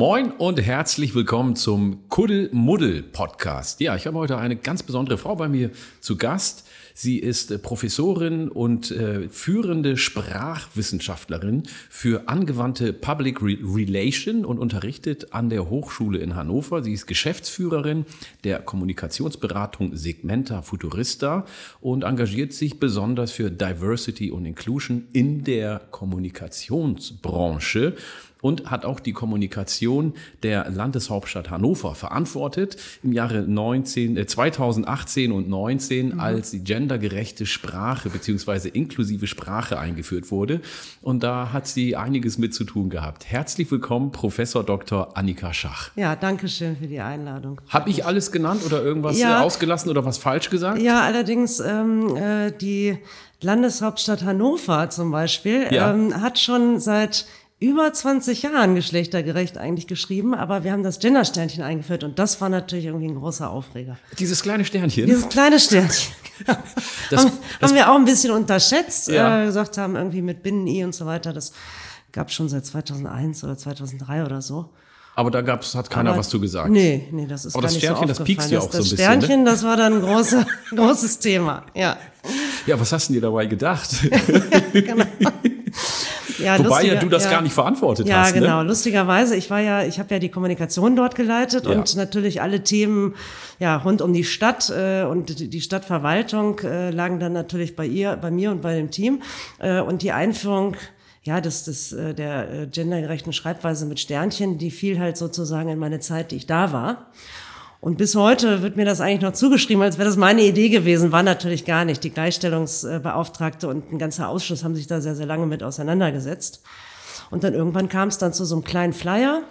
Moin und herzlich willkommen zum kuddelmuddel podcast Ja, ich habe heute eine ganz besondere Frau bei mir zu Gast. Sie ist äh, Professorin und äh, führende Sprachwissenschaftlerin für angewandte Public Re Relation und unterrichtet an der Hochschule in Hannover. Sie ist Geschäftsführerin der Kommunikationsberatung Segmenta Futurista und engagiert sich besonders für Diversity und Inclusion in der Kommunikationsbranche und hat auch die Kommunikation der Landeshauptstadt Hannover verantwortet im Jahre 19, äh 2018 und 19, mhm. als die gendergerechte Sprache bzw. inklusive Sprache eingeführt wurde. Und da hat sie einiges mit zu tun gehabt. Herzlich willkommen, Professor Dr. Annika Schach. Ja, danke schön für die Einladung. Habe ich alles genannt oder irgendwas ja, ausgelassen oder was falsch gesagt? Ja, allerdings ähm, äh, die Landeshauptstadt Hannover zum Beispiel ja. ähm, hat schon seit über 20 Jahren geschlechtergerecht eigentlich geschrieben, aber wir haben das Gender-Sternchen eingeführt und das war natürlich irgendwie ein großer Aufreger. Dieses kleine Sternchen? Dieses kleine Sternchen. das, haben, das, haben, wir auch ein bisschen unterschätzt, ja. äh, gesagt haben, irgendwie mit Binnen-I und so weiter, das gab schon seit 2001 oder 2003 oder so. Aber da gab's, hat keiner aber was zu gesagt. Nee, nee, das ist Aber das Sternchen, so das piekst ja auch das so ein Sternchen, bisschen. Das ne? Sternchen, das war dann ein große, großes Thema, ja. Ja, was hast du dir dabei gedacht? genau. Ja, Wobei lustiger, ja du das ja. gar nicht verantwortet ja, hast. Ja, ne? genau. Ne? Lustigerweise, ich war ja, ich habe ja die Kommunikation dort geleitet und natürlich alle Themen ja, rund um die Stadt äh, und die Stadtverwaltung äh, lagen dann natürlich bei ihr, bei mir und bei dem Team. Äh, und die Einführung ja, das, das, äh, der äh, gendergerechten Schreibweise mit Sternchen, die fiel halt sozusagen in meine Zeit, die ich da war. Und bis heute wird mir das eigentlich noch zugeschrieben, als wäre das meine Idee gewesen. War natürlich gar nicht. Die Gleichstellungsbeauftragte und ein ganzer Ausschuss haben sich da sehr, sehr lange mit auseinandergesetzt. Und dann irgendwann kam es dann zu so einem kleinen Flyer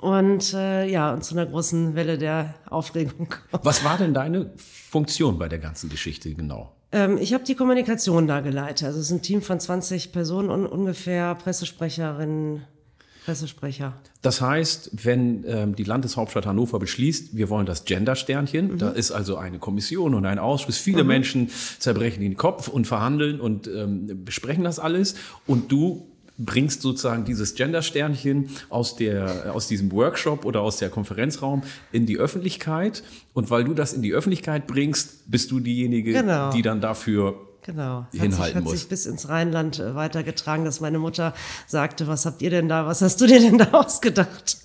und äh, ja, und zu einer großen Welle der Aufregung. Was war denn deine Funktion bei der ganzen Geschichte genau? Ähm, ich habe die Kommunikation da geleitet. Also es ist ein Team von 20 Personen und ungefähr Pressesprecherinnen, Pressesprecher. Das heißt, wenn ähm, die Landeshauptstadt Hannover beschließt, wir wollen das Gender-Sternchen, mhm. da ist also eine Kommission und ein Ausschuss. Viele mhm. Menschen zerbrechen den Kopf und verhandeln und ähm, besprechen das alles. Und du bringst sozusagen dieses Gender-Sternchen aus, äh, aus diesem Workshop oder aus der Konferenzraum in die Öffentlichkeit. Und weil du das in die Öffentlichkeit bringst, bist du diejenige, genau. die dann dafür Genau. Das hinhalten hat sich, hat sich bis ins Rheinland äh, weitergetragen, dass meine Mutter sagte, was habt ihr denn da, was hast du dir denn da ausgedacht?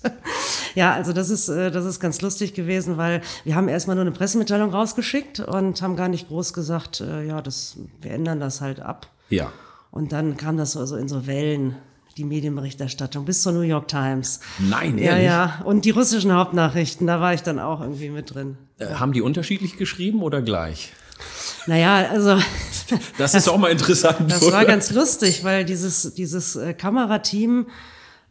ja, also das ist, äh, das ist ganz lustig gewesen, weil wir haben erstmal nur eine Pressemitteilung rausgeschickt und haben gar nicht groß gesagt, äh, ja, das, wir ändern das halt ab. Ja. Und dann kam das so also in so Wellen die Medienberichterstattung bis zur New York Times. Nein, ehrlich? Ja, ja. Und die russischen Hauptnachrichten, da war ich dann auch irgendwie mit drin. Äh, haben die unterschiedlich geschrieben oder gleich? Naja, also. Das ist auch mal interessant. Das oder? war ganz lustig, weil dieses, dieses äh, Kamerateam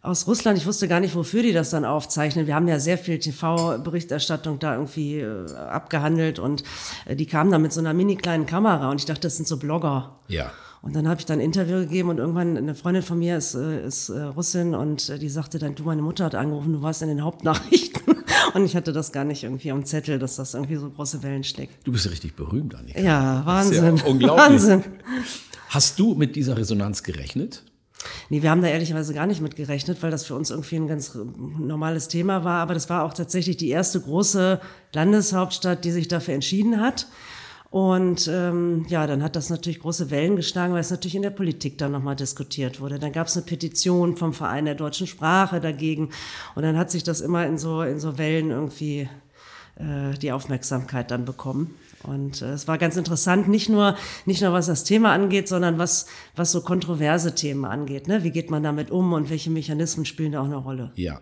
aus Russland, ich wusste gar nicht, wofür die das dann aufzeichnen. Wir haben ja sehr viel TV-Berichterstattung da irgendwie äh, abgehandelt und äh, die kamen dann mit so einer mini kleinen Kamera und ich dachte, das sind so Blogger. Ja. Und dann habe ich dann ein Interview gegeben und irgendwann eine Freundin von mir ist, äh, ist äh, Russin und äh, die sagte dann, du, meine Mutter hat angerufen, du warst in den Hauptnachrichten. Und ich hatte das gar nicht irgendwie am Zettel, dass das irgendwie so große Wellen steckt. Du bist richtig berühmt, Annika. Ja, Wahnsinn. Ja unglaublich. Wahnsinn. Hast du mit dieser Resonanz gerechnet? Nee, wir haben da ehrlicherweise gar nicht mit gerechnet, weil das für uns irgendwie ein ganz normales Thema war. Aber das war auch tatsächlich die erste große Landeshauptstadt, die sich dafür entschieden hat. Und ähm, ja, dann hat das natürlich große Wellen geschlagen, weil es natürlich in der Politik dann nochmal diskutiert wurde. Dann gab es eine Petition vom Verein der deutschen Sprache dagegen. Und dann hat sich das immer in so, in so Wellen irgendwie äh, die Aufmerksamkeit dann bekommen. Und äh, es war ganz interessant, nicht nur, nicht nur was das Thema angeht, sondern was, was so kontroverse Themen angeht. Ne? Wie geht man damit um und welche Mechanismen spielen da auch eine Rolle? Ja,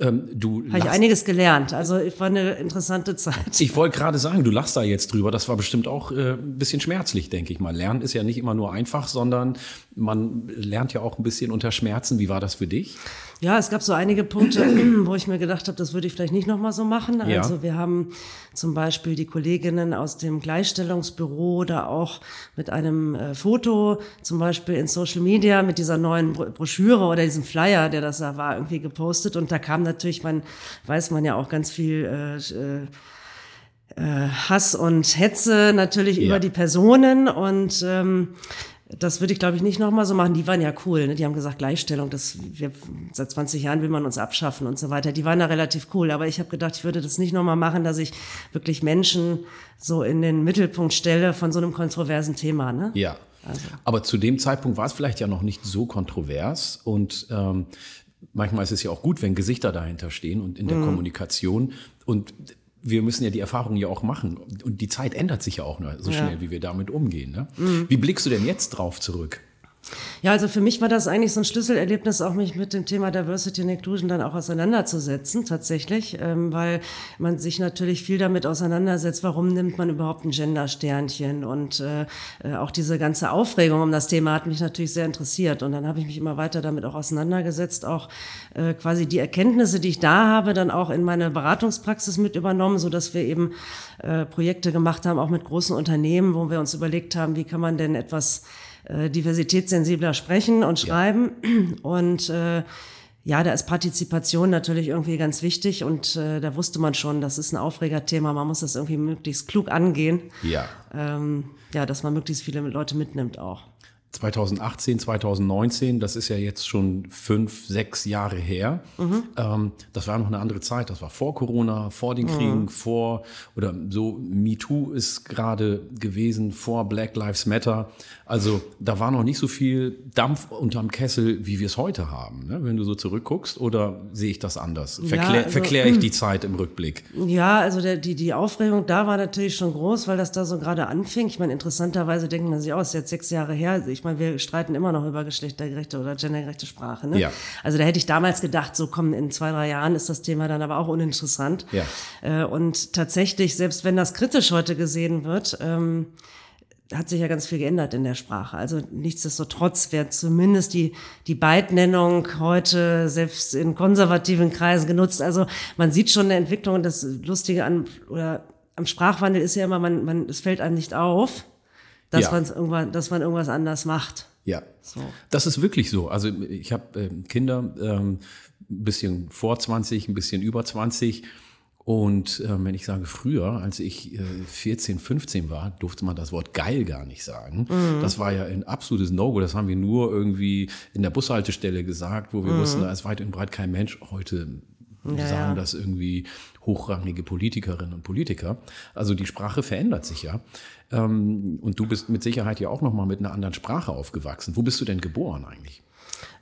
ähm, du Habe ich einiges gelernt. Also war eine interessante Zeit. Ich wollte gerade sagen, du lachst da jetzt drüber. Das war bestimmt auch äh, ein bisschen schmerzlich, denke ich mal. Lernen ist ja nicht immer nur einfach, sondern man lernt ja auch ein bisschen unter Schmerzen. Wie war das für dich? Ja, es gab so einige Punkte, wo ich mir gedacht habe, das würde ich vielleicht nicht nochmal so machen. Ja. Also wir haben zum Beispiel die Kolleginnen aus dem Gleichstellungsbüro da auch mit einem äh, Foto, zum Beispiel in Social Media mit dieser neuen Broschüre oder diesem Flyer, der das da war, irgendwie gepostet. Und da kam natürlich, man weiß man ja auch ganz viel. Äh, äh, äh, Hass und Hetze natürlich ja. über die Personen und ähm, das würde ich, glaube ich, nicht nochmal so machen. Die waren ja cool. Ne? Die haben gesagt, Gleichstellung, das, wir, seit 20 Jahren will man uns abschaffen und so weiter. Die waren da relativ cool. Aber ich habe gedacht, ich würde das nicht nochmal machen, dass ich wirklich Menschen so in den Mittelpunkt stelle von so einem kontroversen Thema. Ne? Ja. Also. Aber zu dem Zeitpunkt war es vielleicht ja noch nicht so kontrovers. Und ähm, manchmal ist es ja auch gut, wenn Gesichter dahinter stehen und in der mhm. Kommunikation. Und wir müssen ja die Erfahrung ja auch machen. Und die Zeit ändert sich ja auch nur so schnell, wie wir damit umgehen. Ne? Mhm. Wie blickst du denn jetzt drauf zurück? Ja, also für mich war das eigentlich so ein Schlüsselerlebnis, auch mich mit dem Thema Diversity and Inclusion dann auch auseinanderzusetzen, tatsächlich, ähm, weil man sich natürlich viel damit auseinandersetzt, warum nimmt man überhaupt ein Gender-Sternchen und äh, äh, auch diese ganze Aufregung um das Thema hat mich natürlich sehr interessiert und dann habe ich mich immer weiter damit auch auseinandergesetzt, auch äh, quasi die Erkenntnisse, die ich da habe, dann auch in meine Beratungspraxis mit übernommen, so dass wir eben äh, Projekte gemacht haben, auch mit großen Unternehmen, wo wir uns überlegt haben, wie kann man denn etwas äh, diversitätssensibler sprechen und schreiben. Ja. Und äh, ja, da ist Partizipation natürlich irgendwie ganz wichtig und äh, da wusste man schon, das ist ein Aufregerthema, man muss das irgendwie möglichst klug angehen. Ja. Ähm, ja, dass man möglichst viele Leute mitnimmt auch. 2018, 2019, das ist ja jetzt schon fünf, sechs Jahre her. Mhm. Ähm, das war noch eine andere Zeit. Das war vor Corona, vor den Kriegen, mhm. vor oder so MeToo ist gerade gewesen, vor Black Lives Matter. Also da war noch nicht so viel Dampf unterm Kessel, wie wir es heute haben. Ne? Wenn du so zurückguckst, oder sehe ich das anders? Verklär, ja, also, verkläre ich hm. die Zeit im Rückblick? Ja, also der, die, die Aufregung da war natürlich schon groß, weil das da so gerade anfing. Ich meine, interessanterweise denken man sich aus, jetzt sechs Jahre her. Also ich ich meine, wir streiten immer noch über geschlechtergerechte oder gendergerechte Sprache. Ne? Ja. Also da hätte ich damals gedacht, so kommen in zwei, drei Jahren ist das Thema dann aber auch uninteressant. Ja. Äh, und tatsächlich, selbst wenn das kritisch heute gesehen wird, ähm, hat sich ja ganz viel geändert in der Sprache. Also nichtsdestotrotz wird zumindest die, die Beitnennung heute selbst in konservativen Kreisen genutzt. Also man sieht schon eine Entwicklung das Lustige an, oder am Sprachwandel ist ja immer, man, man, es fällt einem nicht auf dass ja. man es irgendwann, dass man irgendwas anders macht. Ja, so. das ist wirklich so. Also ich habe ähm, Kinder, ähm, ein bisschen vor 20, ein bisschen über 20. Und äh, wenn ich sage früher, als ich äh, 14, 15 war, durfte man das Wort geil gar nicht sagen. Mhm. Das war ja ein absolutes No-Go. Das haben wir nur irgendwie in der Bushaltestelle gesagt, wo wir mhm. wussten, da ist weit und breit kein Mensch. Heute und die ja, sagen das irgendwie hochrangige Politikerinnen und Politiker. Also die Sprache verändert sich ja. Ähm, und du bist mit Sicherheit ja auch nochmal mit einer anderen Sprache aufgewachsen. Wo bist du denn geboren eigentlich?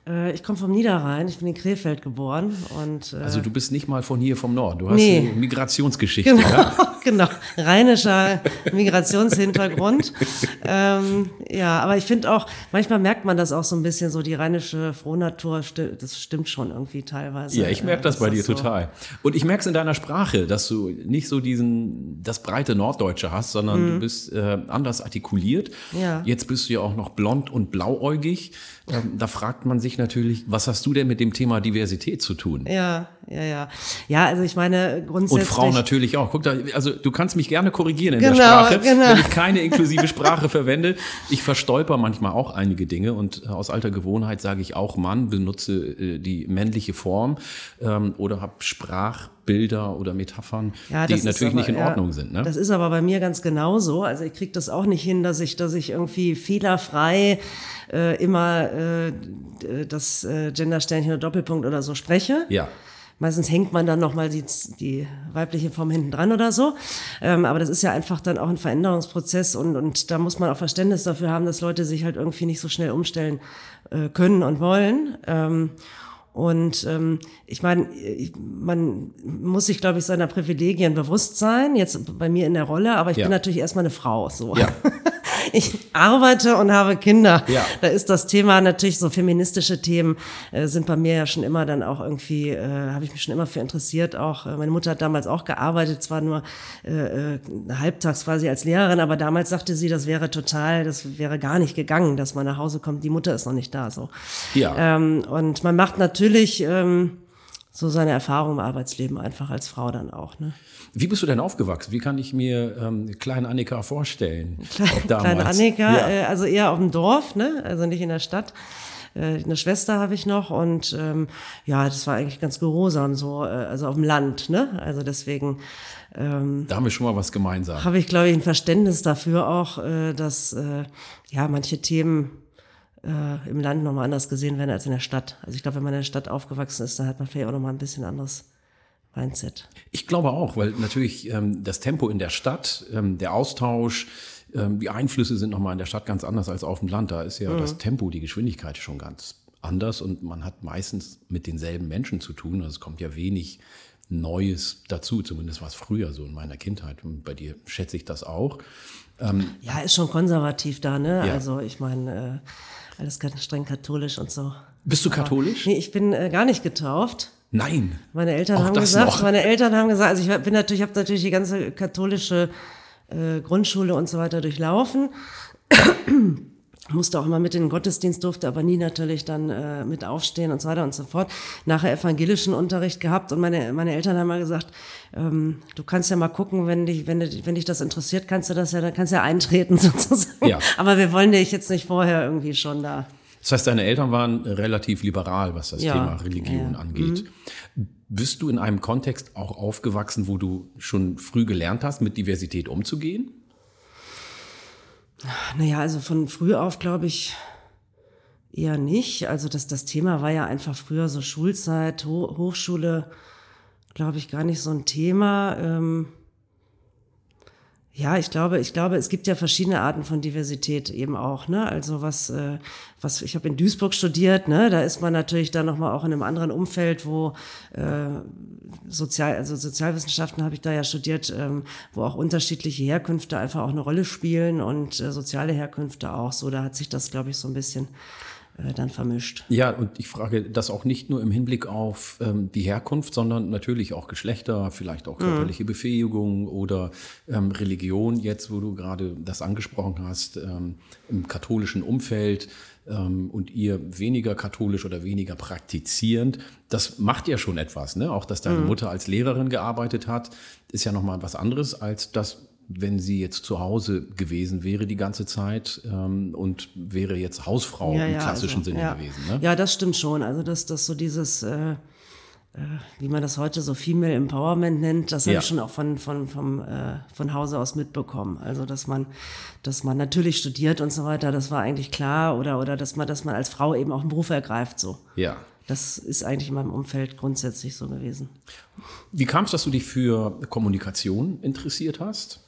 Äh, ich komme vom Niederrhein, ich bin in Krefeld geboren. Und, äh also du bist nicht mal von hier vom Norden, du hast nee. eine Migrationsgeschichte. Genau, ja? genau. rheinischer Migrationshintergrund. ähm, ja, aber ich finde auch, manchmal merkt man das auch so ein bisschen, so die rheinische Frohnatur, das stimmt schon irgendwie teilweise. Ja, ich merke äh, das äh, bei dir so. total. Und ich merke es in deiner Sprache, dass du nicht so diesen, das breite Norddeutsche hast, sondern mhm. du bist äh, anders artikuliert. Ja. Jetzt bist du ja auch noch blond und blauäugig. Ähm, da fragt man sich natürlich, was hast du denn mit dem Thema Diversität zu tun? Ja ja, ja. Ja, also ich meine, grundsätzlich. Und Frauen natürlich auch. Guck da, also du kannst mich gerne korrigieren in genau, der Sprache, genau. wenn ich keine inklusive Sprache verwende. Ich verstolper manchmal auch einige Dinge und äh, aus alter Gewohnheit sage ich auch Mann, benutze äh, die männliche Form ähm, oder habe Sprach. Bilder oder Metaphern, ja, die natürlich aber, nicht in ja, Ordnung sind. Ne? Das ist aber bei mir ganz genauso. Also ich kriege das auch nicht hin, dass ich, dass ich irgendwie fehlerfrei äh, immer äh, äh das äh, Gendersternchen oder Doppelpunkt oder so spreche. Ja. Meistens hängt man dann nochmal die, die weibliche Form hinten dran oder so. Ähm, aber das ist ja einfach dann auch ein Veränderungsprozess und, und da muss man auch Verständnis dafür haben, dass Leute sich halt irgendwie nicht so schnell umstellen äh, können und wollen. Ähm, und ähm, ich meine, man muss sich, glaube ich, seiner Privilegien bewusst sein, jetzt bei mir in der Rolle, aber ich ja. bin natürlich erstmal eine Frau. So. Ja. ich arbeite und habe Kinder. Ja. Da ist das Thema natürlich so feministische Themen äh, sind bei mir ja schon immer dann auch irgendwie, äh, habe ich mich schon immer für interessiert. Auch äh, meine Mutter hat damals auch gearbeitet, zwar nur äh, äh halbtags quasi als Lehrerin, aber damals sagte sie, das wäre total, das wäre gar nicht gegangen, dass man nach Hause kommt. Die Mutter ist noch nicht da, so. Ja. Ähm, und man macht natürlich ähm, so seine Erfahrung im Arbeitsleben einfach als Frau dann auch. Ne? Wie bist du denn aufgewachsen? Wie kann ich mir ähm, kleine Annika vorstellen? Klein, kleine Annika, ja. äh, also eher auf dem Dorf, ne? also nicht in der Stadt. Äh, eine Schwester habe ich noch und ähm, ja, das war eigentlich ganz geruhsam, so, äh, also auf dem Land, ne? Also deswegen. Ähm, da haben wir schon mal was gemeinsam. Habe ich, glaube ich, ein Verständnis dafür auch, äh, dass äh, ja manche Themen äh, im Land nochmal anders gesehen werden als in der Stadt. Also ich glaube, wenn man in der Stadt aufgewachsen ist, dann hat man vielleicht auch nochmal ein bisschen anderes Mindset. Ich glaube auch, weil natürlich ähm, das Tempo in der Stadt, ähm, der Austausch, ähm, die Einflüsse sind nochmal in der Stadt ganz anders als auf dem Land. Da ist ja mhm. das Tempo, die Geschwindigkeit schon ganz anders und man hat meistens mit denselben Menschen zu tun. Also es kommt ja wenig Neues dazu, zumindest war es früher so in meiner Kindheit. Und bei dir schätze ich das auch. Ähm, ja, ist schon konservativ da, ne? Ja. Also ich meine. Äh alles ganz streng katholisch und so. Bist du katholisch? Aber, nee, ich bin äh, gar nicht getauft. Nein. Meine Eltern Auch haben gesagt, noch. meine Eltern haben gesagt, also ich bin natürlich, habe natürlich die ganze katholische äh, Grundschule und so weiter durchlaufen musste auch immer mit in den Gottesdienst, durfte aber nie natürlich dann äh, mit aufstehen und so weiter und so fort. Nachher evangelischen Unterricht gehabt und meine, meine Eltern haben mal gesagt, ähm, du kannst ja mal gucken, wenn dich, wenn, dich, wenn dich das interessiert, kannst du das ja, dann kannst du ja eintreten sozusagen. Ja. Aber wir wollen dich jetzt nicht vorher irgendwie schon da. Das heißt, deine Eltern waren relativ liberal, was das ja. Thema Religion ja. angeht. Mhm. Bist du in einem Kontext auch aufgewachsen, wo du schon früh gelernt hast, mit Diversität umzugehen? Naja, also von früh auf glaube ich eher nicht. Also das, das Thema war ja einfach früher so Schulzeit, Ho Hochschule, glaube ich, gar nicht so ein Thema. Ähm, ja, ich glaube, ich glaube, es gibt ja verschiedene Arten von Diversität eben auch. Ne? Also was, äh, was ich habe in Duisburg studiert, ne? da ist man natürlich dann nochmal auch in einem anderen Umfeld, wo äh, Sozial, also Sozialwissenschaften habe ich da ja studiert, ähm, wo auch unterschiedliche Herkünfte einfach auch eine Rolle spielen und äh, soziale Herkünfte auch. So, da hat sich das, glaube ich, so ein bisschen äh, dann vermischt. Ja, und ich frage das auch nicht nur im Hinblick auf ähm, die Herkunft, sondern natürlich auch Geschlechter, vielleicht auch mhm. körperliche mhm. Befähigung oder ähm, Religion, jetzt wo du gerade das angesprochen hast, ähm, im katholischen Umfeld ähm, und ihr weniger katholisch oder weniger praktizierend, das macht ja schon etwas. Ne? Auch dass deine mhm. Mutter als Lehrerin gearbeitet hat, ist ja nochmal was anderes, als dass wenn sie jetzt zu Hause gewesen wäre die ganze Zeit ähm, und wäre jetzt Hausfrau ja, im ja, klassischen also, Sinne ja. gewesen. Ne? Ja, das stimmt schon. Also dass das so dieses, äh, äh, wie man das heute so Female Empowerment nennt, das habe ich schon auch von von vom, äh, von Hause aus mitbekommen. Also dass man dass man natürlich studiert und so weiter, das war eigentlich klar oder oder dass man dass man als Frau eben auch einen Beruf ergreift so. Ja. Das ist eigentlich in meinem Umfeld grundsätzlich so gewesen. Wie kam es, dass du dich für Kommunikation interessiert hast?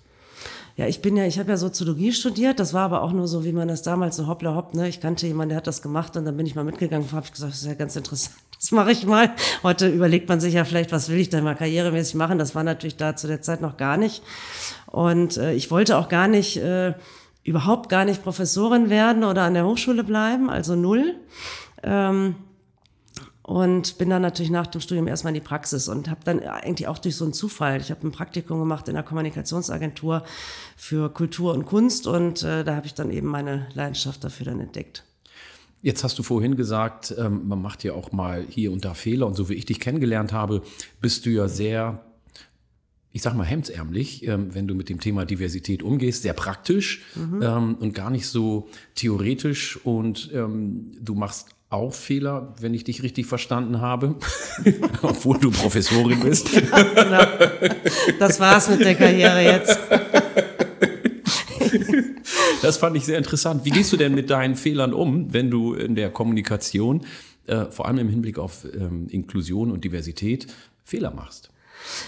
Ja, ich bin ja, ich habe ja Soziologie studiert, das war aber auch nur so, wie man das damals so hoppla hopp, ne? Ich kannte jemanden, der hat das gemacht und dann bin ich mal mitgegangen und habe ich gesagt, das ist ja ganz interessant. Das mache ich mal. Heute überlegt man sich ja vielleicht, was will ich denn mal karrieremäßig machen? Das war natürlich da zu der Zeit noch gar nicht. Und äh, ich wollte auch gar nicht, äh, überhaupt gar nicht Professorin werden oder an der Hochschule bleiben, also null. Ähm, und bin dann natürlich nach dem Studium erstmal in die Praxis und habe dann eigentlich auch durch so einen Zufall, ich habe ein Praktikum gemacht in der Kommunikationsagentur für Kultur und Kunst und äh, da habe ich dann eben meine Leidenschaft dafür dann entdeckt. Jetzt hast du vorhin gesagt, ähm, man macht ja auch mal hier und da Fehler und so wie ich dich kennengelernt habe, bist du ja sehr ich sag mal, hemdsärmlich, ähm, wenn du mit dem Thema Diversität umgehst, sehr praktisch mhm. ähm, und gar nicht so theoretisch. Und ähm, du machst auch Fehler, wenn ich dich richtig verstanden habe, obwohl du Professorin bist. ja, genau. Das war's mit der Karriere jetzt. das fand ich sehr interessant. Wie gehst du denn mit deinen Fehlern um, wenn du in der Kommunikation, äh, vor allem im Hinblick auf ähm, Inklusion und Diversität, Fehler machst?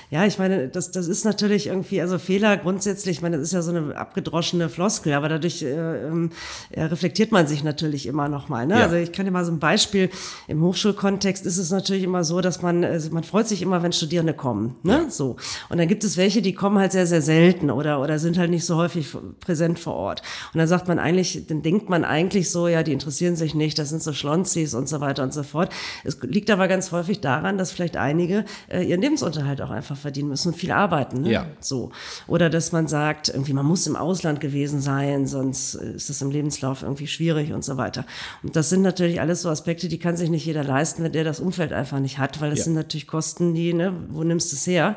Ja, ich meine, das, das ist natürlich irgendwie, also Fehler grundsätzlich, ich meine, das ist ja so eine abgedroschene Floskel, aber dadurch äh, ähm, äh, reflektiert man sich natürlich immer nochmal. Ne? Ja. Also ich kann dir mal so ein Beispiel, im Hochschulkontext ist es natürlich immer so, dass man, also man freut sich immer, wenn Studierende kommen. Ne? Ja. So. Und dann gibt es welche, die kommen halt sehr, sehr selten oder, oder sind halt nicht so häufig präsent vor Ort. Und dann sagt man eigentlich, dann denkt man eigentlich so, ja, die interessieren sich nicht, das sind so Schlonzis und so weiter und so fort. Es liegt aber ganz häufig daran, dass vielleicht einige äh, ihren Lebensunterhalt auch auch einfach verdienen müssen und viel arbeiten. Ne? Ja. So. Oder dass man sagt, irgendwie, man muss im Ausland gewesen sein, sonst ist das im Lebenslauf irgendwie schwierig und so weiter. Und das sind natürlich alles so Aspekte, die kann sich nicht jeder leisten, wenn der das Umfeld einfach nicht hat, weil das ja. sind natürlich Kosten, die, ne, wo nimmst du es her?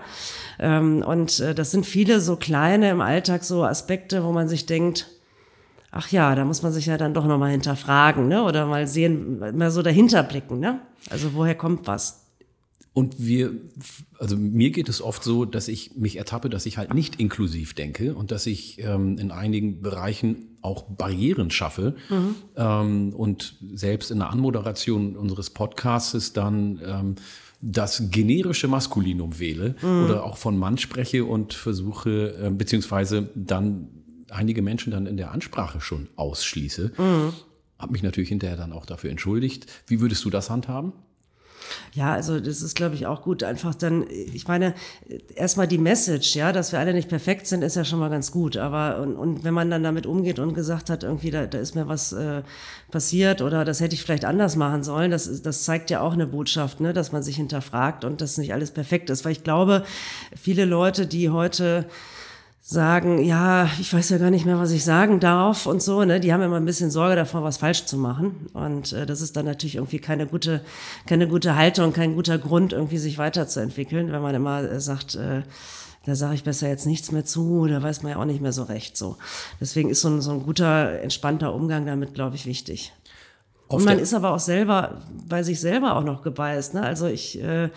Ähm, und äh, das sind viele so kleine im Alltag so Aspekte, wo man sich denkt, ach ja, da muss man sich ja dann doch nochmal hinterfragen, ne? Oder mal sehen, mal so dahinter blicken, ne? Also woher kommt was? Und wir, also mir geht es oft so, dass ich mich ertappe, dass ich halt nicht inklusiv denke und dass ich ähm, in einigen Bereichen auch Barrieren schaffe. Mhm. Ähm, und selbst in der Anmoderation unseres Podcasts dann ähm, das generische Maskulinum wähle mhm. oder auch von Mann spreche und versuche, äh, beziehungsweise dann einige Menschen dann in der Ansprache schon ausschließe. Mhm. Habe mich natürlich hinterher dann auch dafür entschuldigt. Wie würdest du das handhaben? Ja, also das ist, glaube ich, auch gut. Einfach dann, ich meine, erstmal die Message, ja, dass wir alle nicht perfekt sind, ist ja schon mal ganz gut. Aber und, und wenn man dann damit umgeht und gesagt hat, irgendwie, da, da ist mir was äh, passiert oder das hätte ich vielleicht anders machen sollen, das, das zeigt ja auch eine Botschaft, ne, dass man sich hinterfragt und dass nicht alles perfekt ist. Weil ich glaube, viele Leute, die heute sagen, ja, ich weiß ja gar nicht mehr, was ich sagen darf und so. Ne? Die haben immer ein bisschen Sorge davor, was falsch zu machen. Und äh, das ist dann natürlich irgendwie keine gute, keine gute Haltung, kein guter Grund, irgendwie sich weiterzuentwickeln, wenn man immer äh, sagt, äh, da sage ich besser jetzt nichts mehr zu, da weiß man ja auch nicht mehr so recht so. Deswegen ist so ein, so ein guter, entspannter Umgang damit, glaube ich, wichtig. Auf und man ist aber auch selber bei sich selber auch noch gebeißt. Ne? Also ich, äh,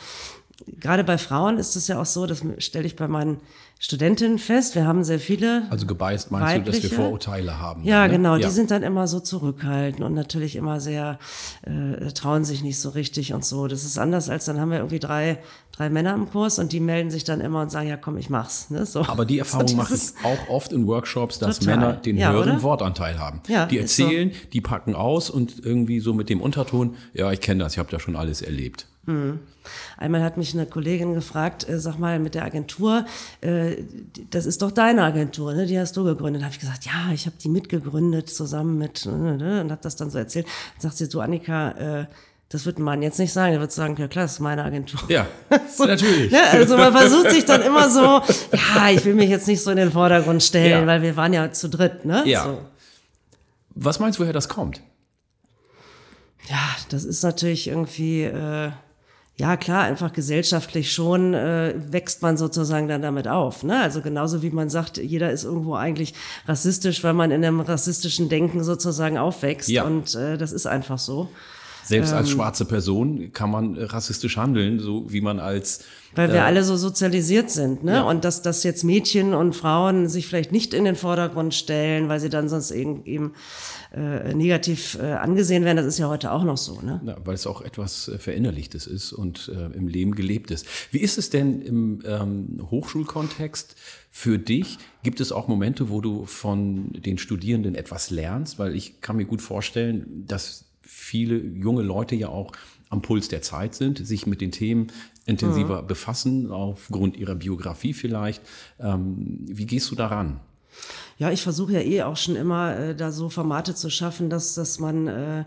gerade bei Frauen ist es ja auch so, das stelle ich bei meinen Studentinnenfest. Wir haben sehr viele. Also gebeißt meinst weibliche. du, dass wir Vorurteile haben? Ja, ne? genau. Ja. Die sind dann immer so zurückhaltend und natürlich immer sehr, äh, trauen sich nicht so richtig und so. Das ist anders als dann haben wir irgendwie drei, drei Männer im Kurs und die melden sich dann immer und sagen, ja komm, ich mach's. Ne? So. Aber die Erfahrung so mache ich auch oft in Workshops, dass total. Männer den ja, höheren oder? Wortanteil haben. Ja, die erzählen, so. die packen aus und irgendwie so mit dem Unterton, ja, ich kenne das, ich habe da schon alles erlebt. Hm. Einmal hat mich eine Kollegin gefragt, äh, sag mal, mit der Agentur, äh, äh, das ist doch deine Agentur, ne? die hast du gegründet. Da habe ich gesagt, ja, ich habe die mitgegründet zusammen mit ne, ne, ne und habe das dann so erzählt. Dann sagt sie, so, Annika, äh, das wird ein Mann jetzt nicht sagen. Er wird sagen, ja klar, das ist meine Agentur. Ja, so, natürlich. Ne? Also man versucht sich dann immer so, ja, ich will mich jetzt nicht so in den Vordergrund stellen, ja. weil wir waren ja zu dritt. Ne? Ja. So. Was meinst du, woher das kommt? Ja, das ist natürlich irgendwie... Äh, ja klar, einfach gesellschaftlich schon äh, wächst man sozusagen dann damit auf. Ne? Also genauso wie man sagt, jeder ist irgendwo eigentlich rassistisch, weil man in einem rassistischen Denken sozusagen aufwächst. Ja. Und äh, das ist einfach so. Selbst als ähm, schwarze Person kann man äh, rassistisch handeln, so wie man als weil wir äh, alle so sozialisiert sind, ne? Ja. Und dass, dass jetzt Mädchen und Frauen sich vielleicht nicht in den Vordergrund stellen, weil sie dann sonst eben, eben äh, negativ äh, angesehen werden. Das ist ja heute auch noch so. Ne? Ja, weil es auch etwas äh, Verinnerlichtes ist und äh, im Leben gelebtes. Wie ist es denn im ähm, Hochschulkontext für dich? Gibt es auch Momente, wo du von den Studierenden etwas lernst? Weil ich kann mir gut vorstellen, dass viele junge Leute ja auch am Puls der Zeit sind, sich mit den Themen intensiver mhm. befassen, aufgrund ihrer Biografie vielleicht. Ähm, wie gehst du daran? Ja, ich versuche ja eh auch schon immer, äh, da so Formate zu schaffen, dass, dass man äh,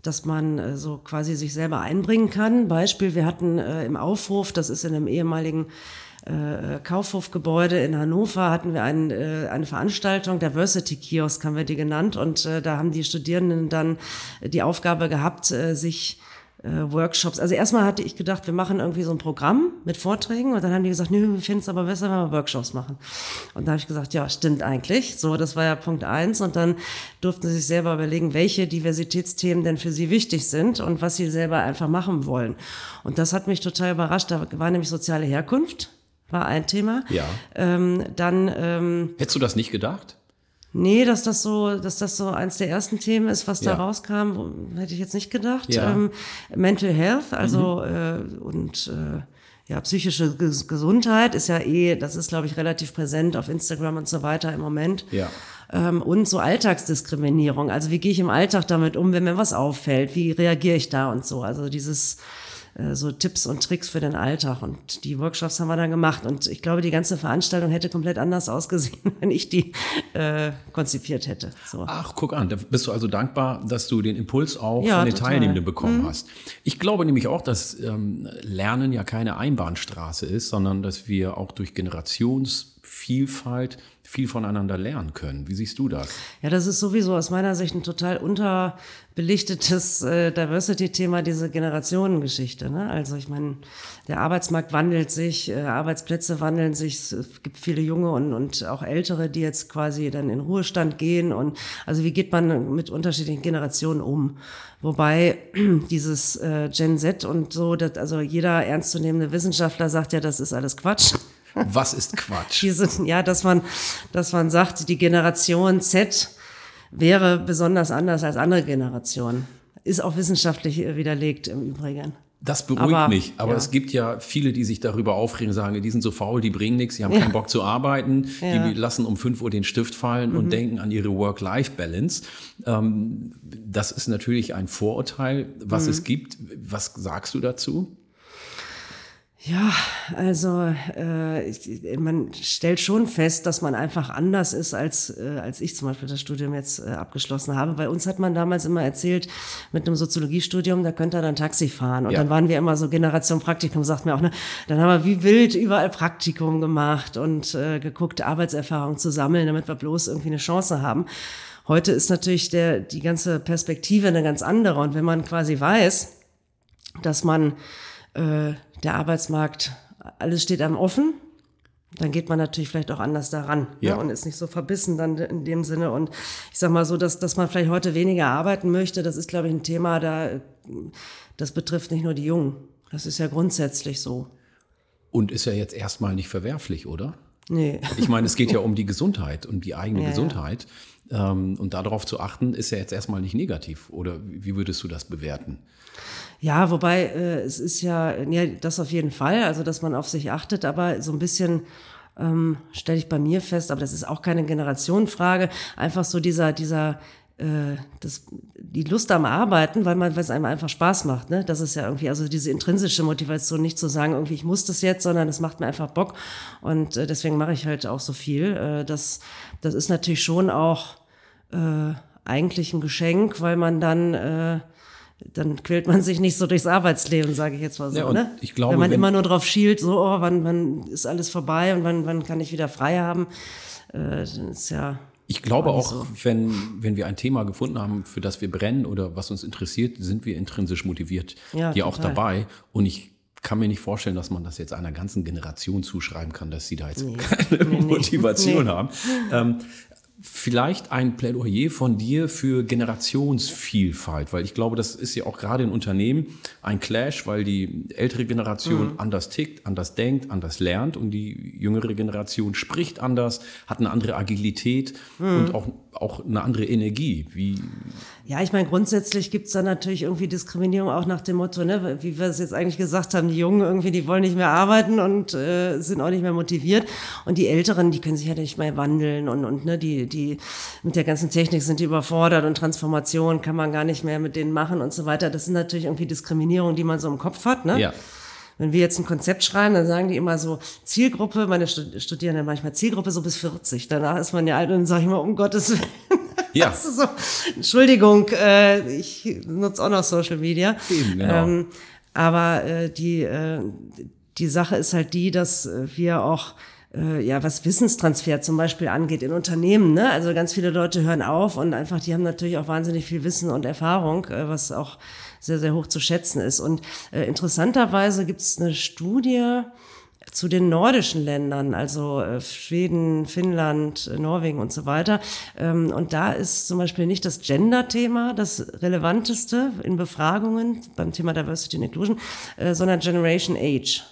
dass man äh, so quasi sich selber einbringen kann. Beispiel, wir hatten äh, im Aufhof, das ist in einem ehemaligen äh, Kaufhofgebäude in Hannover, hatten wir ein, äh, eine Veranstaltung, Diversity Kiosk haben wir die genannt, und äh, da haben die Studierenden dann die Aufgabe gehabt, äh, sich äh, Workshops. Also erstmal hatte ich gedacht, wir machen irgendwie so ein Programm mit Vorträgen und dann haben die gesagt, nö, wir finden es aber besser, wenn wir Workshops machen. Und da habe ich gesagt, ja, stimmt eigentlich. So, das war ja Punkt eins. Und dann durften sie sich selber überlegen, welche Diversitätsthemen denn für sie wichtig sind und was sie selber einfach machen wollen. Und das hat mich total überrascht. Da war nämlich soziale Herkunft war ein Thema. Ja. Ähm, dann ähm, hättest du das nicht gedacht? Nee, dass das so, dass das so eins der ersten Themen ist, was ja. da rauskam, hätte ich jetzt nicht gedacht. Ja. Ähm, Mental Health, also mhm. äh, und äh, ja, psychische Ges Gesundheit ist ja eh, das ist, glaube ich, relativ präsent auf Instagram und so weiter im Moment. Ja. Ähm, und so Alltagsdiskriminierung. Also wie gehe ich im Alltag damit um, wenn mir was auffällt? Wie reagiere ich da und so? Also dieses äh, so Tipps und Tricks für den Alltag. Und die Workshops haben wir dann gemacht. Und ich glaube, die ganze Veranstaltung hätte komplett anders ausgesehen, wenn ich die äh, konzipiert hätte. So. Ach, guck an, da bist du also dankbar, dass du den Impuls auch ja, von den total. Teilnehmenden bekommen mhm. hast. Ich glaube nämlich auch, dass ähm, Lernen ja keine Einbahnstraße ist, sondern dass wir auch durch Generationsvielfalt viel voneinander lernen können. Wie siehst du das? Ja, das ist sowieso aus meiner Sicht ein total unterbelichtetes äh, Diversity-Thema, diese Generationengeschichte. Ne? Also ich meine, der Arbeitsmarkt wandelt sich, äh, Arbeitsplätze wandeln sich, es gibt viele junge und, und auch ältere, die jetzt quasi dann in Ruhestand gehen. Und also wie geht man mit unterschiedlichen Generationen um? Wobei dieses äh, Gen Z und so, das, also jeder ernstzunehmende Wissenschaftler sagt ja, das ist alles Quatsch. Was ist Quatsch? Sind, ja, dass man, dass man sagt, die Generation Z wäre besonders anders als andere Generationen. Ist auch wissenschaftlich widerlegt im Übrigen. Das beruhigt aber, mich, aber ja. es gibt ja viele, die sich darüber aufregen, sagen, die sind so faul, die bringen nichts, die haben ja. keinen Bock zu arbeiten, ja. die lassen um 5 Uhr den Stift fallen mhm. und denken an ihre Work-Life-Balance. Ähm, das ist natürlich ein Vorurteil, was mhm. es gibt. Was sagst du dazu? Ja, also äh, ich, man stellt schon fest, dass man einfach anders ist, als, äh, als ich zum Beispiel das Studium jetzt äh, abgeschlossen habe. Bei uns hat man damals immer erzählt, mit einem Soziologiestudium, da könnte er dann Taxi fahren. Und ja. dann waren wir immer so Generation Praktikum, sagt mir auch, ne? Dann haben wir wie wild überall Praktikum gemacht und äh, geguckt, Arbeitserfahrung zu sammeln, damit wir bloß irgendwie eine Chance haben. Heute ist natürlich der, die ganze Perspektive eine ganz andere. Und wenn man quasi weiß, dass man äh, der Arbeitsmarkt, alles steht am offen. Dann geht man natürlich vielleicht auch anders daran ne, ja. ne? und ist nicht so verbissen dann in dem Sinne. Und ich sag mal so, dass, dass man vielleicht heute weniger arbeiten möchte, das ist, glaube ich, ein Thema, da, das betrifft nicht nur die Jungen. Das ist ja grundsätzlich so. Und ist ja jetzt erstmal nicht verwerflich, oder? Nee. Ich meine, es geht ja um die Gesundheit, um die eigene ja, Gesundheit. Ja. Ähm, und darauf zu achten, ist ja jetzt erstmal nicht negativ. Oder wie würdest du das bewerten? Ja, wobei äh, es ist ja, ja, das auf jeden Fall, also dass man auf sich achtet, aber so ein bisschen ähm, stelle ich bei mir fest, aber das ist auch keine Generationenfrage, einfach so dieser, dieser, äh, das, die Lust am Arbeiten, weil man, weil es einem einfach Spaß macht, ne? Das ist ja irgendwie, also diese intrinsische Motivation, nicht zu sagen, irgendwie, ich muss das jetzt, sondern es macht mir einfach Bock. Und äh, deswegen mache ich halt auch so viel. Äh, das, das ist natürlich schon auch äh, eigentlich ein Geschenk, weil man dann äh, dann quält man sich nicht so durchs Arbeitsleben, sage ich jetzt mal so. Ja, ne? glaube, wenn man wenn immer nur drauf schielt, so, oh, wann, wann ist alles vorbei und wann, wann kann ich wieder frei haben, äh, ist ja. Ich glaube auch, so. wenn, wenn wir ein Thema gefunden haben, für das wir brennen oder was uns interessiert, sind wir intrinsisch motiviert, ja, die auch dabei. Und ich kann mir nicht vorstellen, dass man das jetzt einer ganzen Generation zuschreiben kann, dass sie da jetzt nee, keine nee, Motivation nee. haben. Ähm, vielleicht ein Plädoyer von dir für Generationsvielfalt, weil ich glaube, das ist ja auch gerade in Unternehmen ein Clash, weil die ältere Generation mhm. anders tickt, anders denkt, anders lernt und die jüngere Generation spricht anders, hat eine andere Agilität mhm. und auch, auch eine andere Energie. Wie ja, ich meine, grundsätzlich gibt es da natürlich irgendwie Diskriminierung auch nach dem Motto, ne, wie wir es jetzt eigentlich gesagt haben, die Jungen irgendwie, die wollen nicht mehr arbeiten und äh, sind auch nicht mehr motiviert und die Älteren, die können sich ja nicht mehr wandeln und, und ne, die die mit der ganzen Technik sind die überfordert und Transformation kann man gar nicht mehr mit denen machen und so weiter. Das sind natürlich irgendwie Diskriminierungen, die man so im Kopf hat, ne? Ja. Wenn wir jetzt ein Konzept schreiben, dann sagen die immer so Zielgruppe, meine Studierenden manchmal Zielgruppe so bis 40. Danach ist man ja alt und dann sage ich mal, um Gottes Willen. Ja. Also so, Entschuldigung, äh, ich nutze auch noch Social Media. Eben, genau. Ähm, aber äh, die, äh, die Sache ist halt die, dass wir auch äh, ja, was Wissenstransfer zum Beispiel angeht in Unternehmen. Ne? Also ganz viele Leute hören auf und einfach, die haben natürlich auch wahnsinnig viel Wissen und Erfahrung, äh, was auch sehr, sehr hoch zu schätzen ist. Und äh, interessanterweise gibt es eine Studie, zu den nordischen Ländern, also äh, Schweden, Finnland, Norwegen und so weiter. Ähm, und da ist zum Beispiel nicht das Gender-Thema das relevanteste in Befragungen beim Thema Diversity and Inclusion, äh, sondern Generation Age.